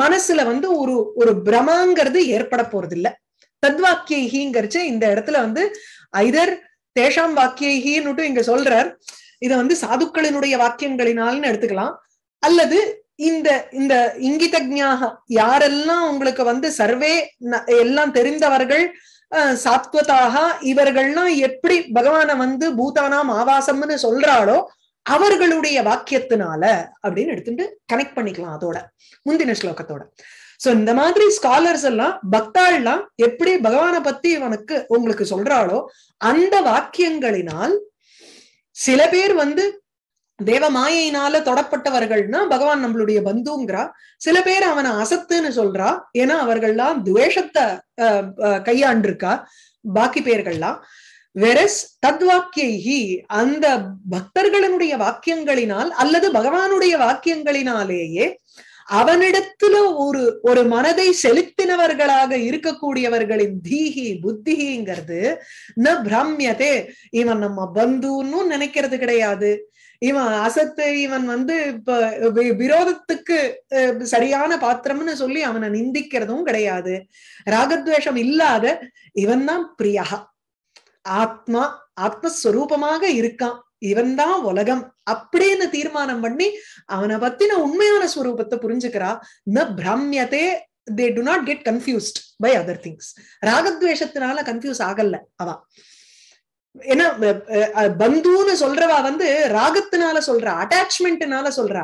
மனசுல வந்து ஒரு ஒரு பிரமாங்கிறது ஏற்பட போறது இல்லை தத்வாக்கியகிங்கிறச்சு இந்த இடத்துல வந்து ஐதர் தேஷாம் வாக்கியகின்னுட்டு இங்க சொல்றார் இதை வந்து சாதுக்களினுடைய வாக்கியங்களினால்னு எடுத்துக்கலாம் அல்லது இந்த இந்த இங்கிதஜாக யாரெல்லாம் உங்களுக்கு வந்து சர்வே எல்லாம் தெரிந்தவர்கள் சாத்வதாக இவர்கள்லாம் எப்படி பகவான வந்து பூதானாம் ஆவாசம்னு சொல்றாளோ அவர்களுடைய வாக்கியத்தினால அப்படின்னு எடுத்துட்டு கனெக்ட் பண்ணிக்கலாம் அதோட முந்தின ஸ்லோகத்தோட சோ இந்த மாதிரி ஸ்காலர்ஸ் எல்லாம் எல்லாம் எப்படி பகவானை பத்தி இவனுக்கு உங்களுக்கு சொல்றாளோ அந்த வாக்கியங்களினால் சில பேர் வந்து தேவ மாயினால தொடப்பட்டவர்கள்னா பகவான் நம்மளுடைய பந்துங்கிறா சில பேர் அவனை அசத்துன்னு சொல்றா ஏன்னா அவர்கள்லாம் துவேஷத்தை கையாண்டிருக்கா பாக்கி பேர்கள்லாம் வெரஸ் தத்வாக்கியி அந்த பக்தர்களினுடைய வாக்கியங்களினால் அல்லது பகவானுடைய வாக்கியங்களினாலேயே அவனிடத்துல ஒரு ஒரு மனதை செலுத்தினவர்களாக இருக்கக்கூடியவர்களின் தீஹி புத்திங்கிறது ந பிரம்யதே இவன் நம்ம பந்துன்னு நினைக்கிறது கிடையாது இவன் அசத்து இவன் வந்து இப்ப விரோதத்துக்கு சரியான பாத்திரம்னு சொல்லி அவனை நிந்திக்கிறதும் கிடையாது ராகத்வேஷம் இல்லாத இவன் தான் பிரியகா ஆத்மா ஆத்மஸ்வரூபமாக இருக்கான் இவன் தான் உலகம் அப்படின்னு தீர்மானம் பண்ணி அவனை பத்தின உண்மையான ஸ்வரூபத்தை புரிஞ்சுக்கிறா ந பிராமியதே they do not get confused by other things ராகத்வேஷத்தினால கன்ஃபியூஸ் ஆகல அவா ஏன்னா பந்துன்னு சொல்றவா வந்து ராகத்தினால சொல்றா அட்டாச்மெண்ட்னால சொல்றா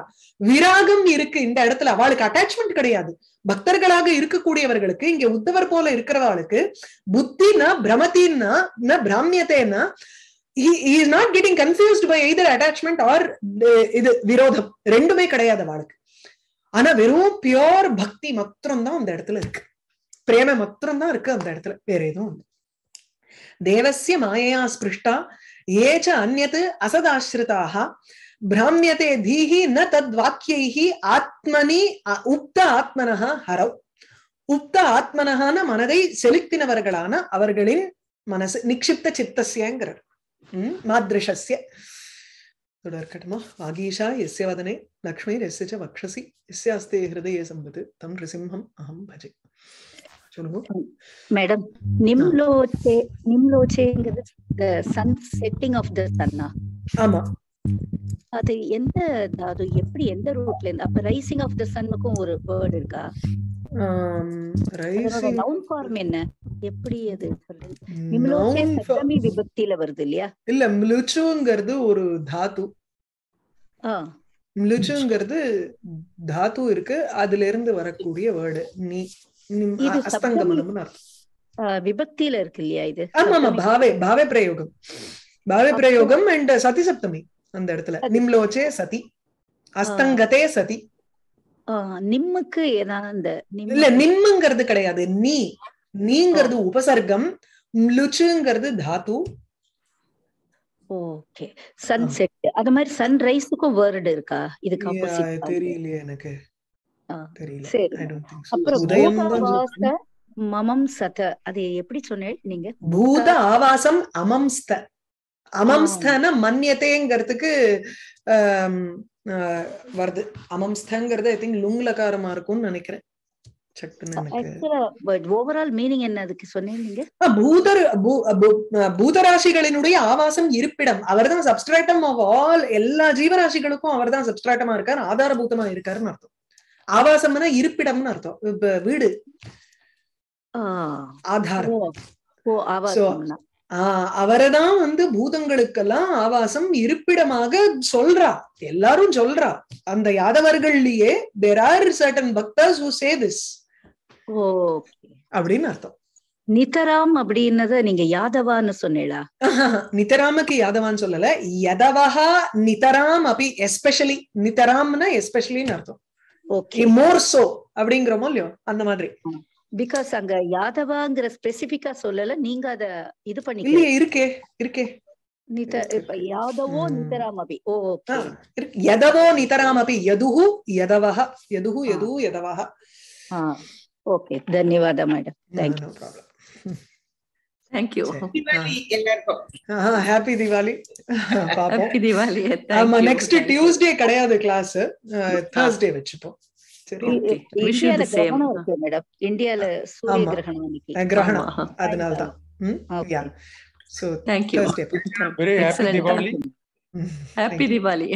விராகம் இருக்கு இந்த இடத்துல அவளுக்கு அட்டாச்மெண்ட் கிடையாது பக்தர்களாக இருக்கக்கூடியவர்களுக்கு இங்க உத்தவர் போல இருக்கிறவளுக்கு புத்தினா பிரமத்தின்னா பிராமியத்தேன்னா is not is not getting confused by either eh, இது விரோதம் ரெண்டுமே கிடையாது அவளுக்கு ஆனா வெறும் பியோர் பக்தி மாத்திரம் அந்த இடத்துல இருக்கு பிரேம மாத்திரம் இருக்கு அந்த இடத்துல வேற எதுவும் தேவசிய மாயையா ஸ்பிருஷ்டா ஏச்ச அந்நத் அசதாசிரிதாக பிராமியதே தீஹி ந தத் வாக்கியை ஆத்மனி உப்த ஆத்மனஹா ஹரவ் உப்த ஆத்மனஹான மனதை செலுத்தினவர்களான அவர்களின் மனசு நிக்ஷிப்த சித்தசியங்கிறார் மாத்ருஷஸ்ய தொடர்கட்டமா இருக்கட்டுமா எஸ்ய வதனே லக்ஷ்மி எஸ்ய ச வக்ஷசி எஸ்ய அஸ்தே ஹிருதய சம்பது தம் நிருசிம்ஹம் அஹம் பஜே மேடம் நிம்லோச்சே நிம்லோச்சேங்கிறது சன் செட்டிங் ஆஃப் த சன்னா ஆமா அது எந்த அது எப்படி எந்த ரூட்ல இருந்து அப்ப ரைசிங் ஆஃப் தி சன்னுக்கும் ஒரு வேர்ட் இருக்கா டவுன் ஃபார்ம் என்ன எப்படி அது விபத்தியில வருது இல்லையா இல்ல மிலுச்சுங்கிறது ஒரு தாத்து மிலுச்சுங்கிறது தாத்து இருக்கு அதுல இருந்து வரக்கூடிய வேர்டு நீ அஸ்தங்கமனம்னு அர்த்தம் விபத்தியில இருக்கு இல்லையா இது ஆமா ஆமா பாவே பாவே பிரயோகம் பாவே பிரயோகம் அண்ட் சதி சப்தமி அந்த இடத்துல நிம்ல சதி அஸ்தங்கதே சதி நிம்முக்கு ஏதாவது அந்த இல்ல நிம்முங்கிறது கிடையாது நீ நீங்கிறது உபசர்க்கம் லுச்சுங்கிறது தாத்து ஓகே சன்செட் அது மாதிரி சன்ரைஸுக்கும் வேர்டு இருக்கா இதுக்கு ஆப்போசிட் தெரியல எனக்கு அப்புறம் மமம் சத அது எப்படி சொன்னேன் நீங்க பூத ஆவாசம் அமம்ஸ்த அமம்ஸ்தான மன்யத்தைங்கிறதுக்கு வருது அமம்ஸ்தங்கிறது ஐ திங்க் லுங்லகாரமா இருக்கும்னு நினைக்கிறேன் பூதராசிகளினுடைய ஆவாசம் இருப்பிடம் அவர்தான் சப்ஸ்ட்ராட்டம் ஆல் எல்லா ஜீவராசிகளுக்கும் அவர்தான் சப்ஸ்ட்ராட்டமா இருக்காரு ஆதாரபூதமா இருக்காருன்னு அர்த்தம் ஆவாசம்னா இருப்பிடம்னு அர்த்தம் வீடு ஆதாரம் ஆஹ் அவரைதான் வந்து பூதங்களுக்கெல்லாம் ஆவாசம் இருப்பிடமாக சொல்றா எல்லாரும் சொல்றா அந்த யாதவர்கள்லயே there are certain bhaktas who say this அப்படின்னு அர்த்தம் நிதராம் அப்படின்னத நீங்க யாதவான்னு சொன்னீங்களா நிதராமுக்கு யாதவான்னு சொல்லல யதவஹா நிதராம் அப்படி எஸ்பெஷலி நிதராம்னா எஸ்பெஷலின்னு அர்த்தம் ஓகே மோர் சோ அப்படிங்கிறோமோ இல்லையோ அந்த மாதிரி பிகாஸ் அங்க யாதவாங்கிற ஸ்பெசிபிக்கா சொல்லல நீங்க அத இது பண்ணி இருக்கே இருக்கே யாதவோ நிதராமபி ஓ யதவோ நிதராமபி யதுஹு யதவஹ யதுஹு யது யதவஹ ஓகே ಧನ್ಯವಾದ madam thank you thank you Diwali எல்லாருக்கும் ஹாப்பி தீபாவளி பாப்போம் ஹாப்பி திவாலி ஆமா நெக்ஸ்ட் டியூஸ்டே கிடையாது கிளாஸ் தர்ஸ்டே வெச்சுப்போம் இந்தியால கிரகணம் இருக்கு அதனாலதான் ஹாப்பி தீபாவளி